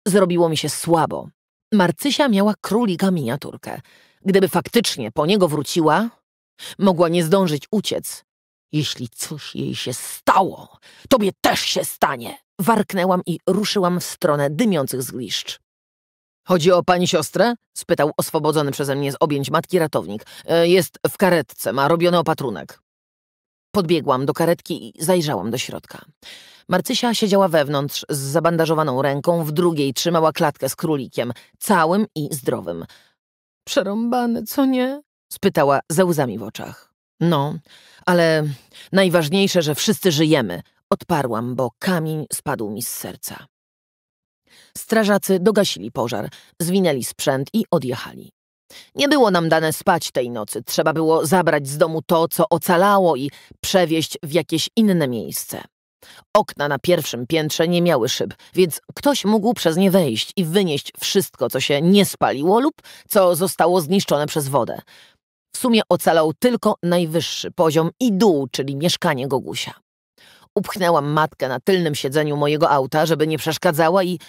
Zrobiło mi się słabo. Marcysia miała królika miniaturkę. Gdyby faktycznie po niego wróciła, mogła nie zdążyć uciec. Jeśli coś jej się stało, tobie też się stanie! Warknęłam i ruszyłam w stronę dymiących zgliszcz. Chodzi o pani siostrę? spytał oswobodzony przeze mnie z objęć matki ratownik. E, jest w karetce, ma robiony opatrunek. Podbiegłam do karetki i zajrzałam do środka. Marcysia siedziała wewnątrz z zabandażowaną ręką, w drugiej trzymała klatkę z królikiem, całym i zdrowym. Przerąbany, co nie? spytała ze łzami w oczach. No, ale najważniejsze, że wszyscy żyjemy, odparłam, bo kamień spadł mi z serca. Strażacy dogasili pożar, zwinęli sprzęt i odjechali. Nie było nam dane spać tej nocy, trzeba było zabrać z domu to, co ocalało i przewieźć w jakieś inne miejsce. Okna na pierwszym piętrze nie miały szyb, więc ktoś mógł przez nie wejść i wynieść wszystko, co się nie spaliło lub co zostało zniszczone przez wodę. W sumie ocalał tylko najwyższy poziom i dół, czyli mieszkanie Gogusia. Upchnęłam matkę na tylnym siedzeniu mojego auta, żeby nie przeszkadzała i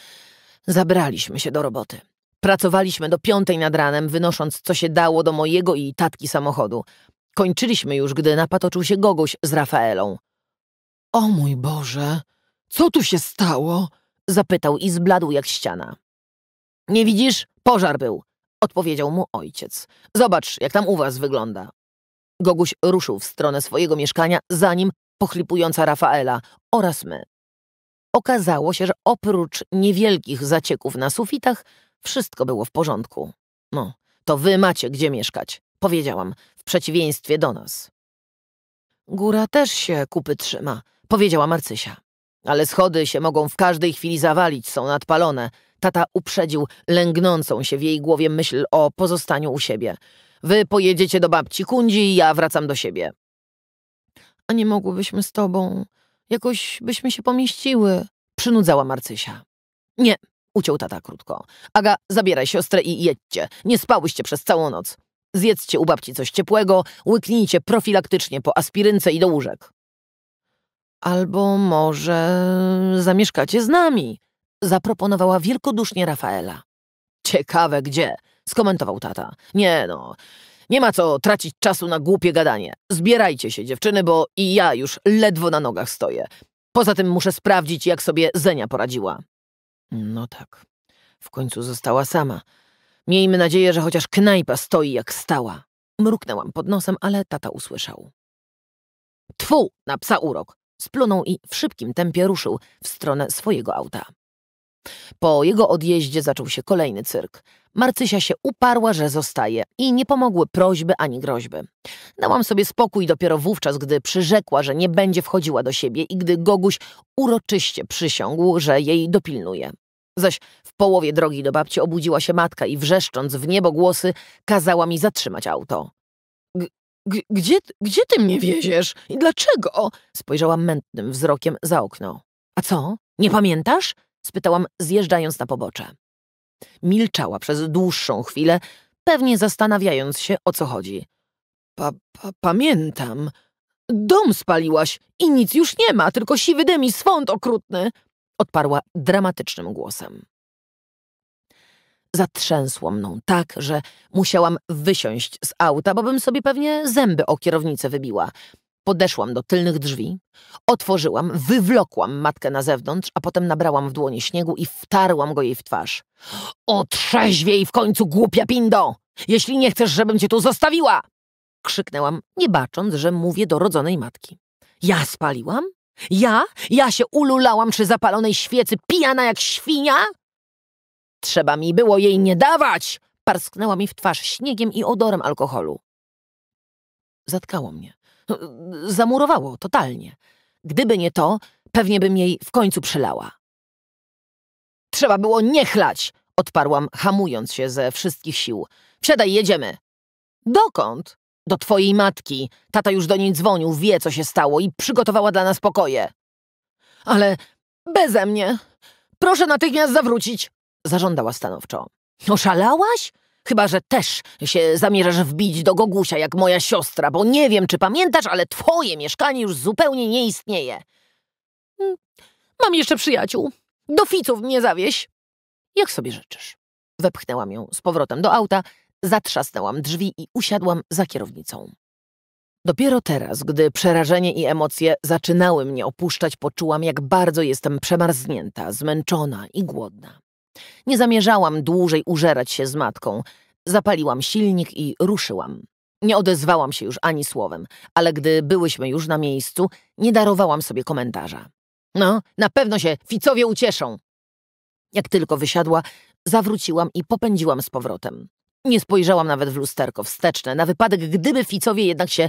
zabraliśmy się do roboty. Pracowaliśmy do piątej nad ranem, wynosząc co się dało do mojego i tatki samochodu. Kończyliśmy już, gdy napatoczył się Goguś z Rafaelą. O mój Boże, co tu się stało? Zapytał i zbladł jak ściana. Nie widzisz? Pożar był, odpowiedział mu ojciec. Zobacz, jak tam u was wygląda. Goguś ruszył w stronę swojego mieszkania, za nim pochlipująca Rafaela oraz my. Okazało się, że oprócz niewielkich zacieków na sufitach, wszystko było w porządku. No, to wy macie gdzie mieszkać, powiedziałam, w przeciwieństwie do nas. Góra też się kupy trzyma, powiedziała Marcysia. Ale schody się mogą w każdej chwili zawalić, są nadpalone. Tata uprzedził lęgnącą się w jej głowie myśl o pozostaniu u siebie. Wy pojedziecie do babci Kundzi, ja wracam do siebie. A nie mogłybyśmy z tobą? Jakoś byśmy się pomieściły, przynudzała Marcysia. Nie, uciął tata krótko. Aga, zabieraj siostrę i jedźcie. Nie spałyście przez całą noc. Zjedzcie u babci coś ciepłego, łyknijcie profilaktycznie po aspirynce i do łóżek. Albo może zamieszkacie z nami, zaproponowała wielkodusznie Rafaela. Ciekawe gdzie, skomentował tata. Nie no, nie ma co tracić czasu na głupie gadanie. Zbierajcie się, dziewczyny, bo i ja już ledwo na nogach stoję. Poza tym muszę sprawdzić, jak sobie Zenia poradziła. No tak. W końcu została sama. Miejmy nadzieję, że chociaż knajpa stoi jak stała. Mruknęłam pod nosem, ale tata usłyszał. Tfu! Na psa urok! Splunął i w szybkim tempie ruszył w stronę swojego auta. Po jego odjeździe zaczął się kolejny cyrk. Marcysia się uparła, że zostaje i nie pomogły prośby ani groźby. Dałam sobie spokój dopiero wówczas, gdy przyrzekła, że nie będzie wchodziła do siebie i gdy Goguś uroczyście przysiągł, że jej dopilnuje. Zaś w połowie drogi do babci obudziła się matka i wrzeszcząc w niebo głosy kazała mi zatrzymać auto. G gdzie, gdzie ty mnie wieziesz? I dlaczego? Spojrzała mętnym wzrokiem za okno. A co? Nie pamiętasz? spytałam, zjeżdżając na pobocze. Milczała przez dłuższą chwilę, pewnie zastanawiając się, o co chodzi. Pa, pa pamiętam. Dom spaliłaś i nic już nie ma, tylko siwy dym i swąd okrutny, odparła dramatycznym głosem. Zatrzęsło mną tak, że musiałam wysiąść z auta, bo bym sobie pewnie zęby o kierownicę wybiła. Podeszłam do tylnych drzwi, otworzyłam, wywlokłam matkę na zewnątrz, a potem nabrałam w dłonie śniegu i wtarłam go jej w twarz. Otrzeźwiej w końcu, głupia pindo! Jeśli nie chcesz, żebym cię tu zostawiła! Krzyknęłam, nie bacząc, że mówię do rodzonej matki. Ja spaliłam? Ja? Ja się ululałam przy zapalonej świecy, pijana jak świnia? Trzeba mi było jej nie dawać! Parsknęła mi w twarz śniegiem i odorem alkoholu. Zatkało mnie. zamurowało totalnie. Gdyby nie to, pewnie bym jej w końcu przelała. Trzeba było nie chlać, odparłam, hamując się ze wszystkich sił. Wsiadaj, jedziemy. Dokąd? Do twojej matki. Tata już do niej dzwonił, wie co się stało i przygotowała dla nas pokoje. Ale beze mnie. Proszę natychmiast zawrócić, zażądała stanowczo. Oszalałaś? Chyba, że też się zamierzasz wbić do Gogusia jak moja siostra, bo nie wiem, czy pamiętasz, ale twoje mieszkanie już zupełnie nie istnieje. Mm, mam jeszcze przyjaciół. Do ficów mnie zawieś. Jak sobie życzysz. Wepchnęłam ją z powrotem do auta, zatrzasnęłam drzwi i usiadłam za kierownicą. Dopiero teraz, gdy przerażenie i emocje zaczynały mnie opuszczać, poczułam, jak bardzo jestem przemarznięta, zmęczona i głodna. Nie zamierzałam dłużej użerać się z matką. Zapaliłam silnik i ruszyłam. Nie odezwałam się już ani słowem, ale gdy byłyśmy już na miejscu, nie darowałam sobie komentarza. No, na pewno się Ficowie ucieszą. Jak tylko wysiadła, zawróciłam i popędziłam z powrotem. Nie spojrzałam nawet w lusterko wsteczne, na wypadek gdyby Ficowie jednak się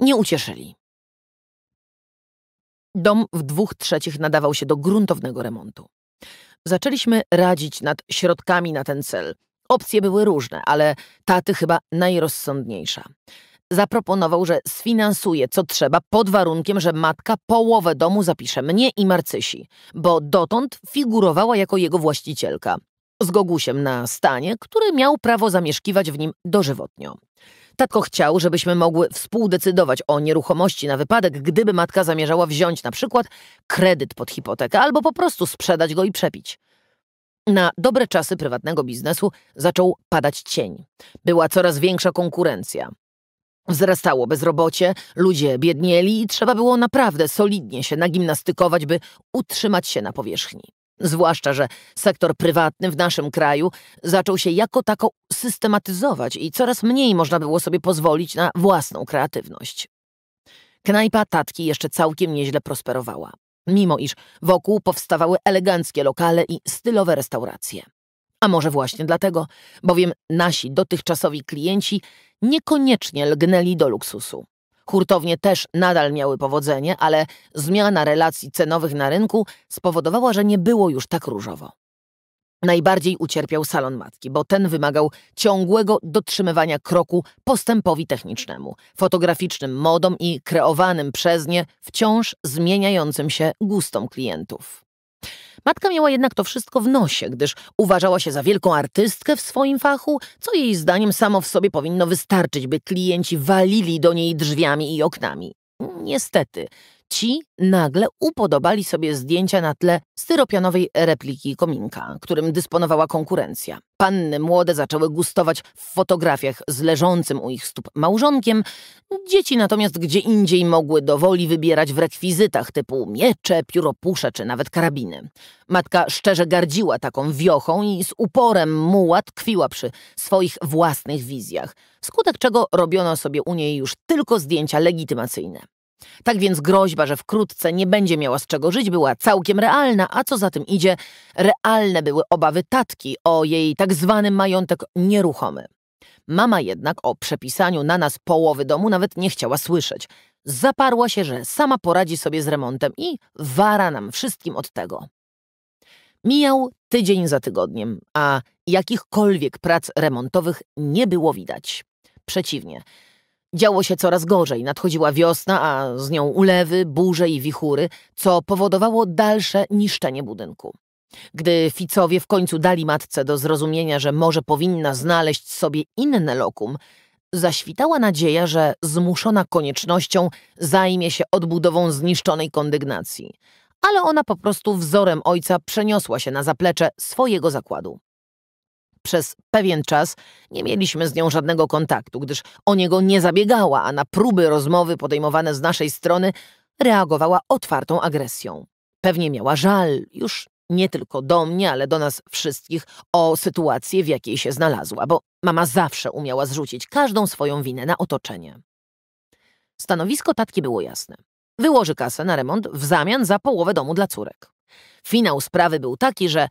nie ucieszyli. Dom w dwóch trzecich nadawał się do gruntownego remontu zaczęliśmy radzić nad środkami na ten cel. Opcje były różne, ale taty chyba najrozsądniejsza. Zaproponował, że sfinansuje co trzeba pod warunkiem, że matka połowę domu zapisze mnie i Marcysi, bo dotąd figurowała jako jego właścicielka. Z Gogusiem na stanie, który miał prawo zamieszkiwać w nim dożywotnio. Tatko chciał, żebyśmy mogły współdecydować o nieruchomości na wypadek, gdyby matka zamierzała wziąć na przykład kredyt pod hipotekę albo po prostu sprzedać go i przepić. Na dobre czasy prywatnego biznesu zaczął padać cień. Była coraz większa konkurencja. Wzrastało bezrobocie, ludzie biednieli i trzeba było naprawdę solidnie się nagimnastykować, by utrzymać się na powierzchni. Zwłaszcza, że sektor prywatny w naszym kraju zaczął się jako tako systematyzować i coraz mniej można było sobie pozwolić na własną kreatywność. Knajpa tatki jeszcze całkiem nieźle prosperowała, mimo iż wokół powstawały eleganckie lokale i stylowe restauracje. A może właśnie dlatego, bowiem nasi dotychczasowi klienci niekoniecznie lgnęli do luksusu. Hurtownie też nadal miały powodzenie, ale zmiana relacji cenowych na rynku spowodowała, że nie było już tak różowo. Najbardziej ucierpiał salon matki, bo ten wymagał ciągłego dotrzymywania kroku postępowi technicznemu, fotograficznym modom i kreowanym przez nie wciąż zmieniającym się gustom klientów. Matka miała jednak to wszystko w nosie, gdyż uważała się za wielką artystkę w swoim fachu, co jej zdaniem samo w sobie powinno wystarczyć, by klienci walili do niej drzwiami i oknami. Niestety, Ci nagle upodobali sobie zdjęcia na tle styropianowej repliki kominka, którym dysponowała konkurencja. Panny młode zaczęły gustować w fotografiach z leżącym u ich stóp małżonkiem, dzieci natomiast gdzie indziej mogły do woli wybierać w rekwizytach typu miecze, pióropusze czy nawet karabiny. Matka szczerze gardziła taką wiochą i z uporem muła tkwiła przy swoich własnych wizjach, wskutek czego robiono sobie u niej już tylko zdjęcia legitymacyjne. Tak więc groźba, że wkrótce nie będzie miała z czego żyć, była całkiem realna, a co za tym idzie, realne były obawy tatki o jej tak zwany majątek nieruchomy. Mama jednak o przepisaniu na nas połowy domu nawet nie chciała słyszeć. Zaparła się, że sama poradzi sobie z remontem i wara nam wszystkim od tego. Mijał tydzień za tygodniem, a jakichkolwiek prac remontowych nie było widać. Przeciwnie, Działo się coraz gorzej, nadchodziła wiosna, a z nią ulewy, burze i wichury, co powodowało dalsze niszczenie budynku. Gdy Ficowie w końcu dali matce do zrozumienia, że może powinna znaleźć sobie inne lokum, zaświtała nadzieja, że zmuszona koniecznością zajmie się odbudową zniszczonej kondygnacji. Ale ona po prostu wzorem ojca przeniosła się na zaplecze swojego zakładu. Przez pewien czas nie mieliśmy z nią żadnego kontaktu, gdyż o niego nie zabiegała, a na próby rozmowy podejmowane z naszej strony reagowała otwartą agresją. Pewnie miała żal, już nie tylko do mnie, ale do nas wszystkich, o sytuację, w jakiej się znalazła, bo mama zawsze umiała zrzucić każdą swoją winę na otoczenie. Stanowisko tatki było jasne. Wyłoży kasę na remont w zamian za połowę domu dla córek. Finał sprawy był taki, że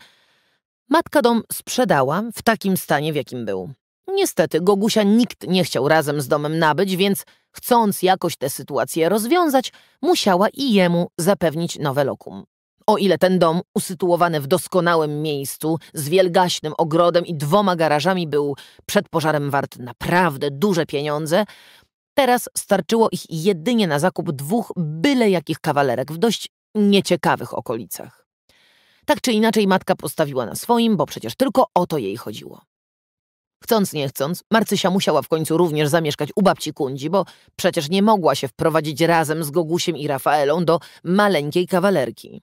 Matka dom sprzedała w takim stanie, w jakim był. Niestety Gogusia nikt nie chciał razem z domem nabyć, więc chcąc jakoś tę sytuację rozwiązać, musiała i jemu zapewnić nowe lokum. O ile ten dom, usytuowany w doskonałym miejscu, z wielgaśnym ogrodem i dwoma garażami, był przed pożarem wart naprawdę duże pieniądze, teraz starczyło ich jedynie na zakup dwóch byle jakich kawalerek w dość nieciekawych okolicach. Tak czy inaczej matka postawiła na swoim, bo przecież tylko o to jej chodziło. Chcąc nie chcąc, Marcysia musiała w końcu również zamieszkać u babci Kundzi, bo przecież nie mogła się wprowadzić razem z Gogusiem i Rafaelą do maleńkiej kawalerki.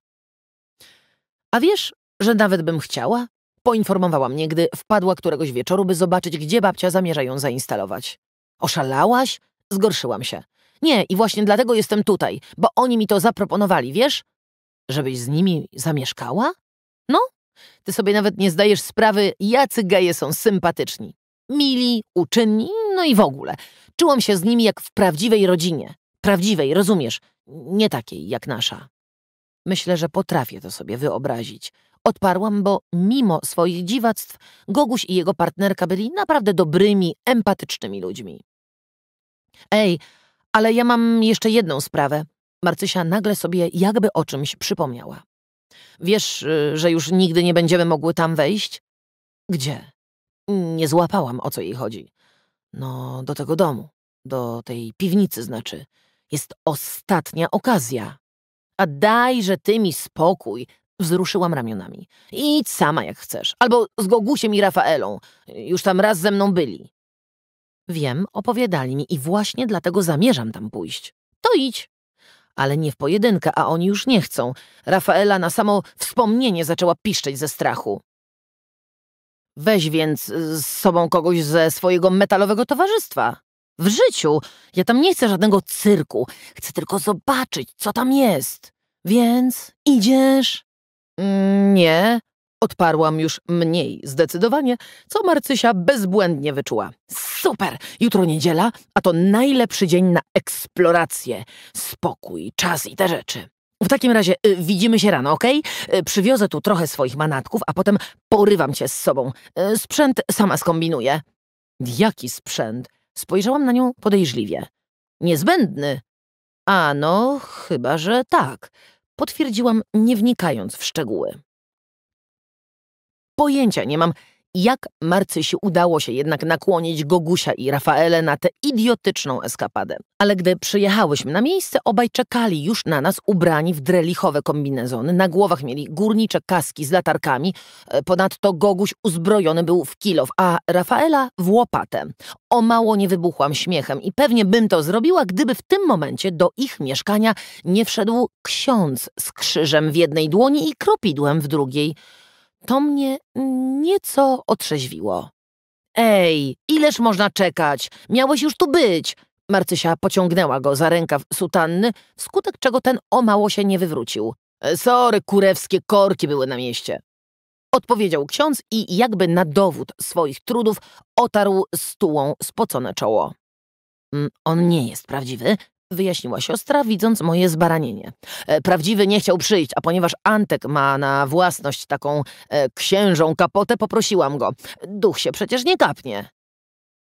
A wiesz, że nawet bym chciała? Poinformowała mnie, gdy wpadła któregoś wieczoru, by zobaczyć, gdzie babcia zamierza ją zainstalować. Oszalałaś? Zgorszyłam się. Nie, i właśnie dlatego jestem tutaj, bo oni mi to zaproponowali, wiesz? Żebyś z nimi zamieszkała? No, ty sobie nawet nie zdajesz sprawy, jacy geje są sympatyczni. Mili, uczynni, no i w ogóle. Czułam się z nimi jak w prawdziwej rodzinie. Prawdziwej, rozumiesz? Nie takiej jak nasza. Myślę, że potrafię to sobie wyobrazić. Odparłam, bo mimo swoich dziwactw Goguś i jego partnerka byli naprawdę dobrymi, empatycznymi ludźmi. Ej, ale ja mam jeszcze jedną sprawę, Marcysia nagle sobie jakby o czymś przypomniała. Wiesz, y, że już nigdy nie będziemy mogły tam wejść? Gdzie? Nie złapałam, o co jej chodzi. No, do tego domu. Do tej piwnicy, znaczy. Jest ostatnia okazja. A daj, że ty mi spokój. Wzruszyłam ramionami. Idź sama jak chcesz. Albo z Gogusiem i Rafaelą. Już tam raz ze mną byli. Wiem, opowiadali mi i właśnie dlatego zamierzam tam pójść. To idź ale nie w pojedynkę, a oni już nie chcą. Rafaela na samo wspomnienie zaczęła piszczeć ze strachu. Weź więc y, z sobą kogoś ze swojego metalowego towarzystwa. W życiu. Ja tam nie chcę żadnego cyrku. Chcę tylko zobaczyć, co tam jest. Więc idziesz? Mm, nie, Odparłam już mniej zdecydowanie, co Marcysia bezbłędnie wyczuła. Super! Jutro niedziela, a to najlepszy dzień na eksplorację. Spokój, czas i te rzeczy. W takim razie y, widzimy się rano, ok? Y, przywiozę tu trochę swoich manatków, a potem porywam cię z sobą. Y, sprzęt sama skombinuję. Jaki sprzęt? Spojrzałam na nią podejrzliwie. Niezbędny. A no, chyba że tak. Potwierdziłam, nie wnikając w szczegóły. Pojęcia nie mam, jak Marcysi udało się jednak nakłonić Gogusia i Rafaele na tę idiotyczną eskapadę. Ale gdy przyjechałyśmy na miejsce, obaj czekali już na nas ubrani w drelichowe kombinezony. Na głowach mieli górnicze kaski z latarkami. E, ponadto Goguś uzbrojony był w kilow, a Rafaela w łopatę. O mało nie wybuchłam śmiechem i pewnie bym to zrobiła, gdyby w tym momencie do ich mieszkania nie wszedł ksiądz z krzyżem w jednej dłoni i kropidłem w drugiej – to mnie nieco otrzeźwiło. Ej, ileż można czekać? Miałeś już tu być! Marcysia pociągnęła go za rękaw sutanny, wskutek czego ten o mało się nie wywrócił. E, sorry, kurewskie korki były na mieście. Odpowiedział ksiądz i jakby na dowód swoich trudów otarł stułą spocone czoło. Mm, on nie jest prawdziwy, wyjaśniła siostra, widząc moje zbaranienie. E, prawdziwy nie chciał przyjść, a ponieważ Antek ma na własność taką e, księżą kapotę, poprosiłam go. Duch się przecież nie kapnie.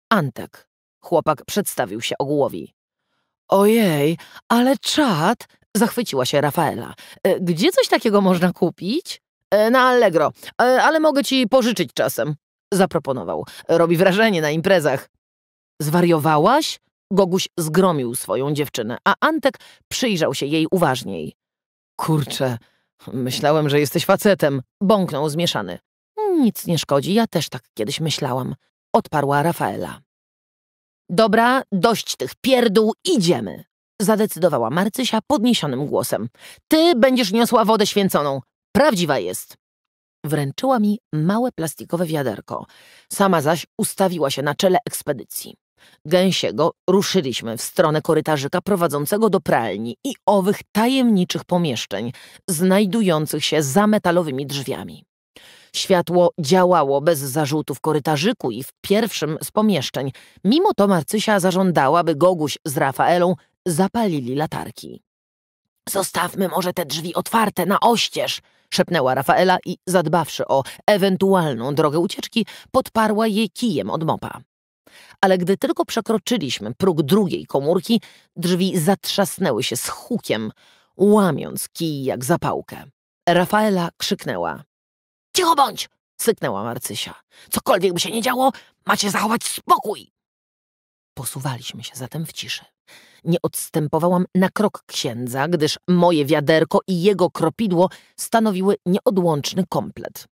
Antek. Chłopak przedstawił się Ogółowi. Ojej, ale czad! Zachwyciła się Rafaela. E, gdzie coś takiego można kupić? E, na Allegro, e, ale mogę ci pożyczyć czasem. Zaproponował. Robi wrażenie na imprezach. Zwariowałaś? Goguś zgromił swoją dziewczynę, a Antek przyjrzał się jej uważniej. Kurczę, myślałem, że jesteś facetem, bąknął zmieszany. Nic nie szkodzi, ja też tak kiedyś myślałam, odparła Rafaela. Dobra, dość tych pierdół, idziemy, zadecydowała Marcysia podniesionym głosem. Ty będziesz niosła wodę święconą, prawdziwa jest. Wręczyła mi małe plastikowe wiaderko, sama zaś ustawiła się na czele ekspedycji. Gęsiego ruszyliśmy w stronę korytarzyka prowadzącego do pralni i owych tajemniczych pomieszczeń, znajdujących się za metalowymi drzwiami. Światło działało bez zarzutu w korytarzyku i w pierwszym z pomieszczeń. Mimo to Marcysia zażądała, by Goguś z Rafaelą zapalili latarki. Zostawmy może te drzwi otwarte na oścież, szepnęła Rafaela i zadbawszy o ewentualną drogę ucieczki, podparła je kijem od mopa. Ale gdy tylko przekroczyliśmy próg drugiej komórki, drzwi zatrzasnęły się z hukiem, łamiąc kij jak zapałkę. Rafaela krzyknęła. Cicho bądź! syknęła Marcysia. Cokolwiek by się nie działo, macie zachować spokój! Posuwaliśmy się zatem w ciszy. Nie odstępowałam na krok księdza, gdyż moje wiaderko i jego kropidło stanowiły nieodłączny komplet.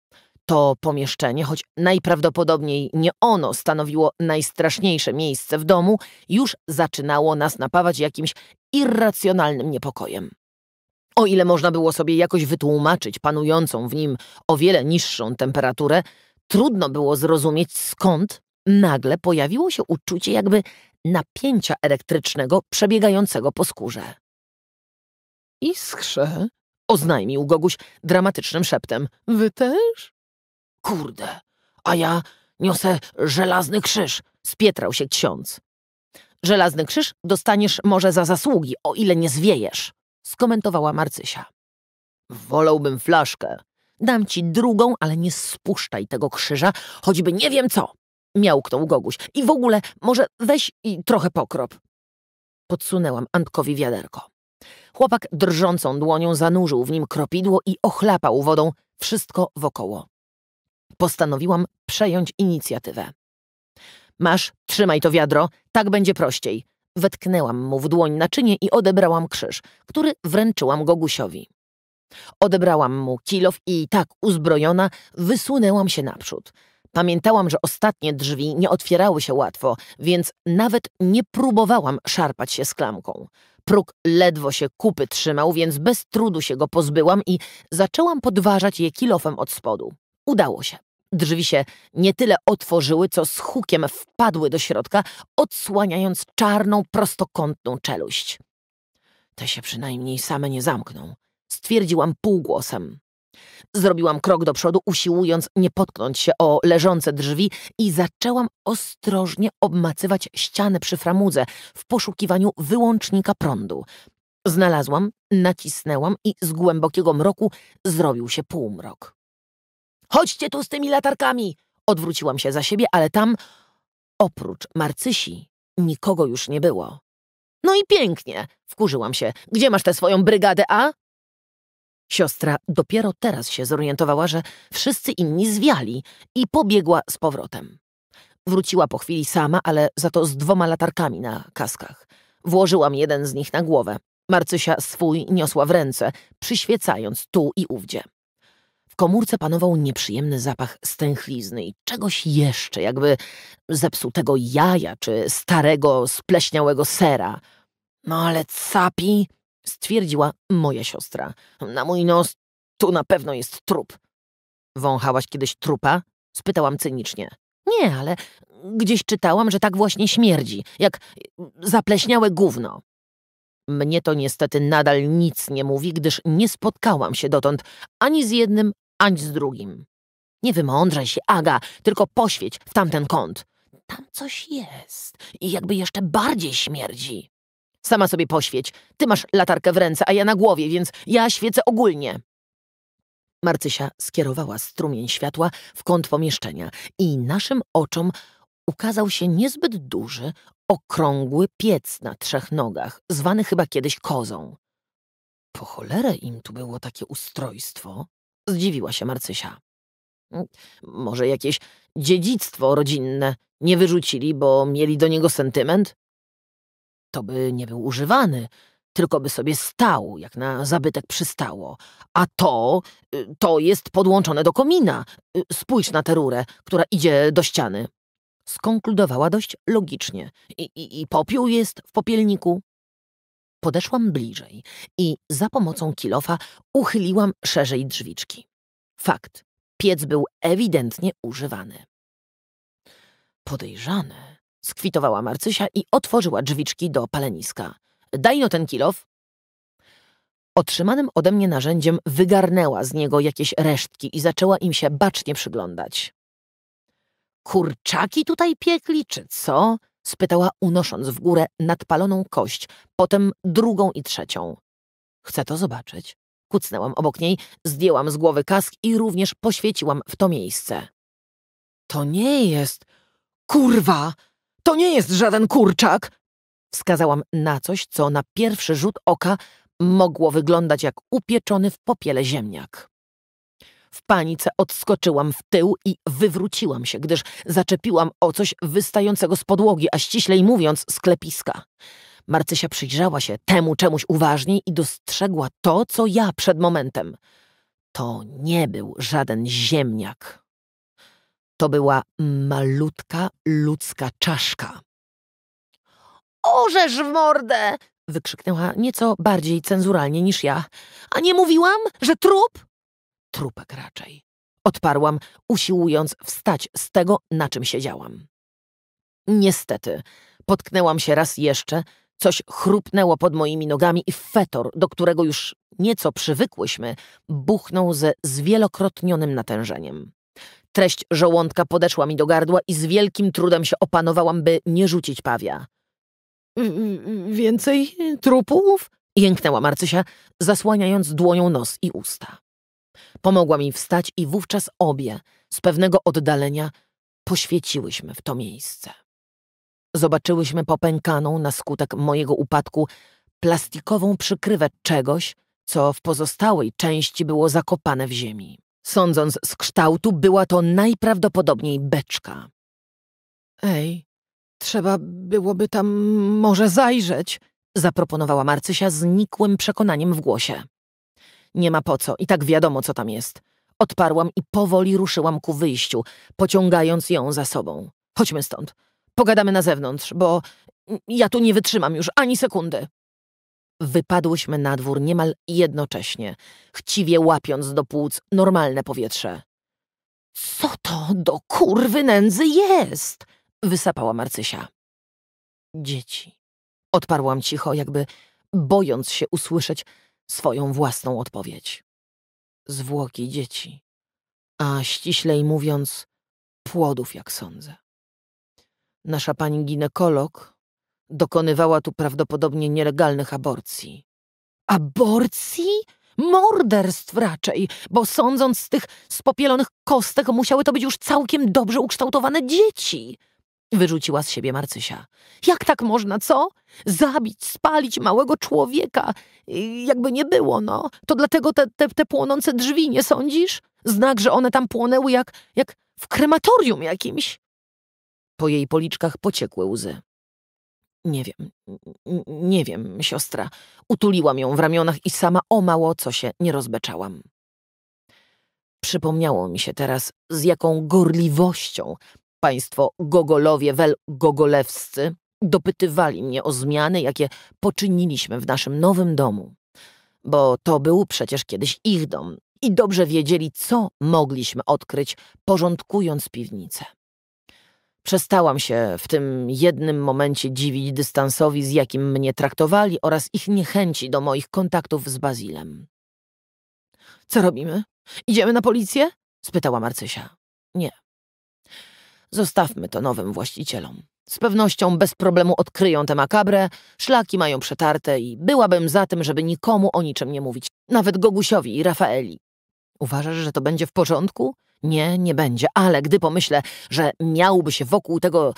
To pomieszczenie, choć najprawdopodobniej nie ono stanowiło najstraszniejsze miejsce w domu, już zaczynało nas napawać jakimś irracjonalnym niepokojem. O ile można było sobie jakoś wytłumaczyć panującą w nim o wiele niższą temperaturę, trudno było zrozumieć skąd nagle pojawiło się uczucie jakby napięcia elektrycznego przebiegającego po skórze. Iskrze, oznajmił Goguś dramatycznym szeptem. Wy też? Kurde, a ja niosę żelazny krzyż, spietrał się ksiądz. Żelazny krzyż dostaniesz może za zasługi, o ile nie zwiejesz, skomentowała Marcysia. Wolałbym flaszkę. Dam ci drugą, ale nie spuszczaj tego krzyża, choćby nie wiem co, miałknął Goguś. I w ogóle może weź i trochę pokrop. Podsunęłam Antkowi wiaderko. Chłopak drżącą dłonią zanurzył w nim kropidło i ochlapał wodą wszystko wokoło. Postanowiłam przejąć inicjatywę. Masz, trzymaj to wiadro, tak będzie prościej. Wetknęłam mu w dłoń naczynie i odebrałam krzyż, który wręczyłam Gogusiowi. Odebrałam mu kilow i tak uzbrojona wysunęłam się naprzód. Pamiętałam, że ostatnie drzwi nie otwierały się łatwo, więc nawet nie próbowałam szarpać się z klamką. Próg ledwo się kupy trzymał, więc bez trudu się go pozbyłam i zaczęłam podważać je kilofem od spodu. Udało się. Drzwi się nie tyle otworzyły, co z hukiem wpadły do środka, odsłaniając czarną, prostokątną czeluść. Te się przynajmniej same nie zamkną, stwierdziłam półgłosem. Zrobiłam krok do przodu, usiłując nie potknąć się o leżące drzwi i zaczęłam ostrożnie obmacywać ścianę przy framudze w poszukiwaniu wyłącznika prądu. Znalazłam, nacisnęłam i z głębokiego mroku zrobił się półmrok. Chodźcie tu z tymi latarkami! Odwróciłam się za siebie, ale tam, oprócz Marcysi, nikogo już nie było. No i pięknie, wkurzyłam się. Gdzie masz tę swoją brygadę A? Siostra dopiero teraz się zorientowała, że wszyscy inni zwiali i pobiegła z powrotem. Wróciła po chwili sama, ale za to z dwoma latarkami na kaskach. Włożyłam jeden z nich na głowę. Marcysia swój niosła w ręce, przyświecając tu i ówdzie. W komórce panował nieprzyjemny zapach stęchlizny i czegoś jeszcze, jakby zepsutego jaja czy starego, spleśniałego sera. No ale capi, stwierdziła moja siostra. Na mój nos tu na pewno jest trup. Wąchałaś kiedyś trupa? Spytałam cynicznie. Nie, ale gdzieś czytałam, że tak właśnie śmierdzi, jak zapleśniałe gówno. Mnie to niestety nadal nic nie mówi, gdyż nie spotkałam się dotąd ani z jednym, ani z drugim. Nie wymądrzaj się, Aga, tylko poświeć w tamten kąt. Tam coś jest i jakby jeszcze bardziej śmierdzi. Sama sobie poświeć. Ty masz latarkę w ręce, a ja na głowie, więc ja świecę ogólnie. Marcysia skierowała strumień światła w kąt pomieszczenia i naszym oczom ukazał się niezbyt duży, okrągły piec na trzech nogach, zwany chyba kiedyś kozą. Po cholerę im tu było takie ustrojstwo? Zdziwiła się Marcysia. Może jakieś dziedzictwo rodzinne nie wyrzucili, bo mieli do niego sentyment? To by nie był używany, tylko by sobie stał, jak na zabytek przystało. A to, to jest podłączone do komina. Spójrz na tę rurę, która idzie do ściany. Skonkludowała dość logicznie. I, i, i popiół jest w popielniku, Podeszłam bliżej i za pomocą kilofa uchyliłam szerzej drzwiczki. Fakt, piec był ewidentnie używany. Podejrzane, skwitowała Marcysia i otworzyła drzwiczki do paleniska. Daj no ten kilof. Otrzymanym ode mnie narzędziem wygarnęła z niego jakieś resztki i zaczęła im się bacznie przyglądać. Kurczaki tutaj piekli, czy co? spytała, unosząc w górę nadpaloną kość, potem drugą i trzecią. Chcę to zobaczyć. Kucnęłam obok niej, zdjęłam z głowy kask i również poświeciłam w to miejsce. To nie jest. Kurwa! To nie jest żaden kurczak! Wskazałam na coś, co na pierwszy rzut oka mogło wyglądać jak upieczony w popiele ziemniak. W panice odskoczyłam w tył i wywróciłam się, gdyż zaczepiłam o coś wystającego z podłogi, a ściślej mówiąc sklepiska. Marcysia przyjrzała się temu czemuś uważniej i dostrzegła to, co ja przed momentem. To nie był żaden ziemniak. To była malutka ludzka czaszka. Orzesz w mordę! wykrzyknęła nieco bardziej cenzuralnie niż ja. A nie mówiłam, że trup? Trupek raczej. Odparłam, usiłując wstać z tego, na czym siedziałam. Niestety, potknęłam się raz jeszcze, coś chrupnęło pod moimi nogami i fetor, do którego już nieco przywykłyśmy, buchnął ze zwielokrotnionym natężeniem. Treść żołądka podeszła mi do gardła i z wielkim trudem się opanowałam, by nie rzucić pawia. Mm, mm, mm, więcej trupów? jęknęła Marcysia, zasłaniając dłonią nos i usta. Pomogła mi wstać i wówczas obie, z pewnego oddalenia, poświeciłyśmy w to miejsce. Zobaczyłyśmy popękaną na skutek mojego upadku plastikową przykrywę czegoś, co w pozostałej części było zakopane w ziemi. Sądząc z kształtu, była to najprawdopodobniej beczka. Ej, trzeba byłoby tam może zajrzeć, zaproponowała Marcysia z nikłym przekonaniem w głosie. Nie ma po co, i tak wiadomo, co tam jest. Odparłam i powoli ruszyłam ku wyjściu, pociągając ją za sobą. Chodźmy stąd. Pogadamy na zewnątrz, bo ja tu nie wytrzymam już ani sekundy. Wypadłyśmy na dwór niemal jednocześnie, chciwie łapiąc do płuc normalne powietrze. Co to do kurwy nędzy jest? wysapała Marcysia. Dzieci. Odparłam cicho, jakby bojąc się usłyszeć swoją własną odpowiedź. Zwłoki dzieci, a ściślej mówiąc, płodów, jak sądzę. Nasza pani ginekolog dokonywała tu prawdopodobnie nielegalnych aborcji. Aborcji? Morderstw raczej, bo sądząc z tych spopielonych kostek musiały to być już całkiem dobrze ukształtowane dzieci. Wyrzuciła z siebie Marcysia. Jak tak można, co? Zabić, spalić małego człowieka. Y, jakby nie było, no. To dlatego te, te, te płonące drzwi, nie sądzisz? Znak, że one tam płonęły jak, jak w krematorium jakimś. Po jej policzkach pociekły łzy. Nie wiem, nie wiem, siostra. Utuliłam ją w ramionach i sama o mało co się nie rozbeczałam. Przypomniało mi się teraz, z jaką gorliwością Państwo gogolowie, wel gogolewscy, dopytywali mnie o zmiany, jakie poczyniliśmy w naszym nowym domu. Bo to był przecież kiedyś ich dom i dobrze wiedzieli, co mogliśmy odkryć, porządkując piwnicę. Przestałam się w tym jednym momencie dziwić dystansowi, z jakim mnie traktowali oraz ich niechęci do moich kontaktów z Bazilem. Co robimy? Idziemy na policję? spytała Marcysia. Nie, Zostawmy to nowym właścicielom. Z pewnością bez problemu odkryją te makabre szlaki mają przetarte i byłabym za tym, żeby nikomu o niczym nie mówić, nawet Gogusiowi i Rafaeli. Uważasz, że to będzie w porządku? Nie, nie będzie, ale gdy pomyślę, że miałby się wokół tego e,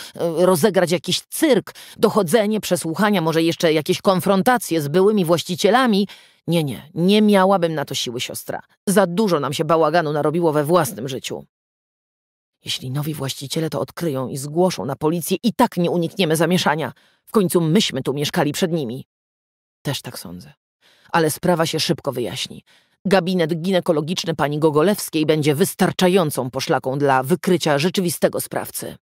rozegrać jakiś cyrk, dochodzenie, przesłuchania, może jeszcze jakieś konfrontacje z byłymi właścicielami, nie, nie, nie miałabym na to siły siostra. Za dużo nam się bałaganu narobiło we własnym życiu. Jeśli nowi właściciele to odkryją i zgłoszą na policję, i tak nie unikniemy zamieszania. W końcu myśmy tu mieszkali przed nimi. Też tak sądzę. Ale sprawa się szybko wyjaśni. Gabinet ginekologiczny pani Gogolewskiej będzie wystarczającą poszlaką dla wykrycia rzeczywistego sprawcy.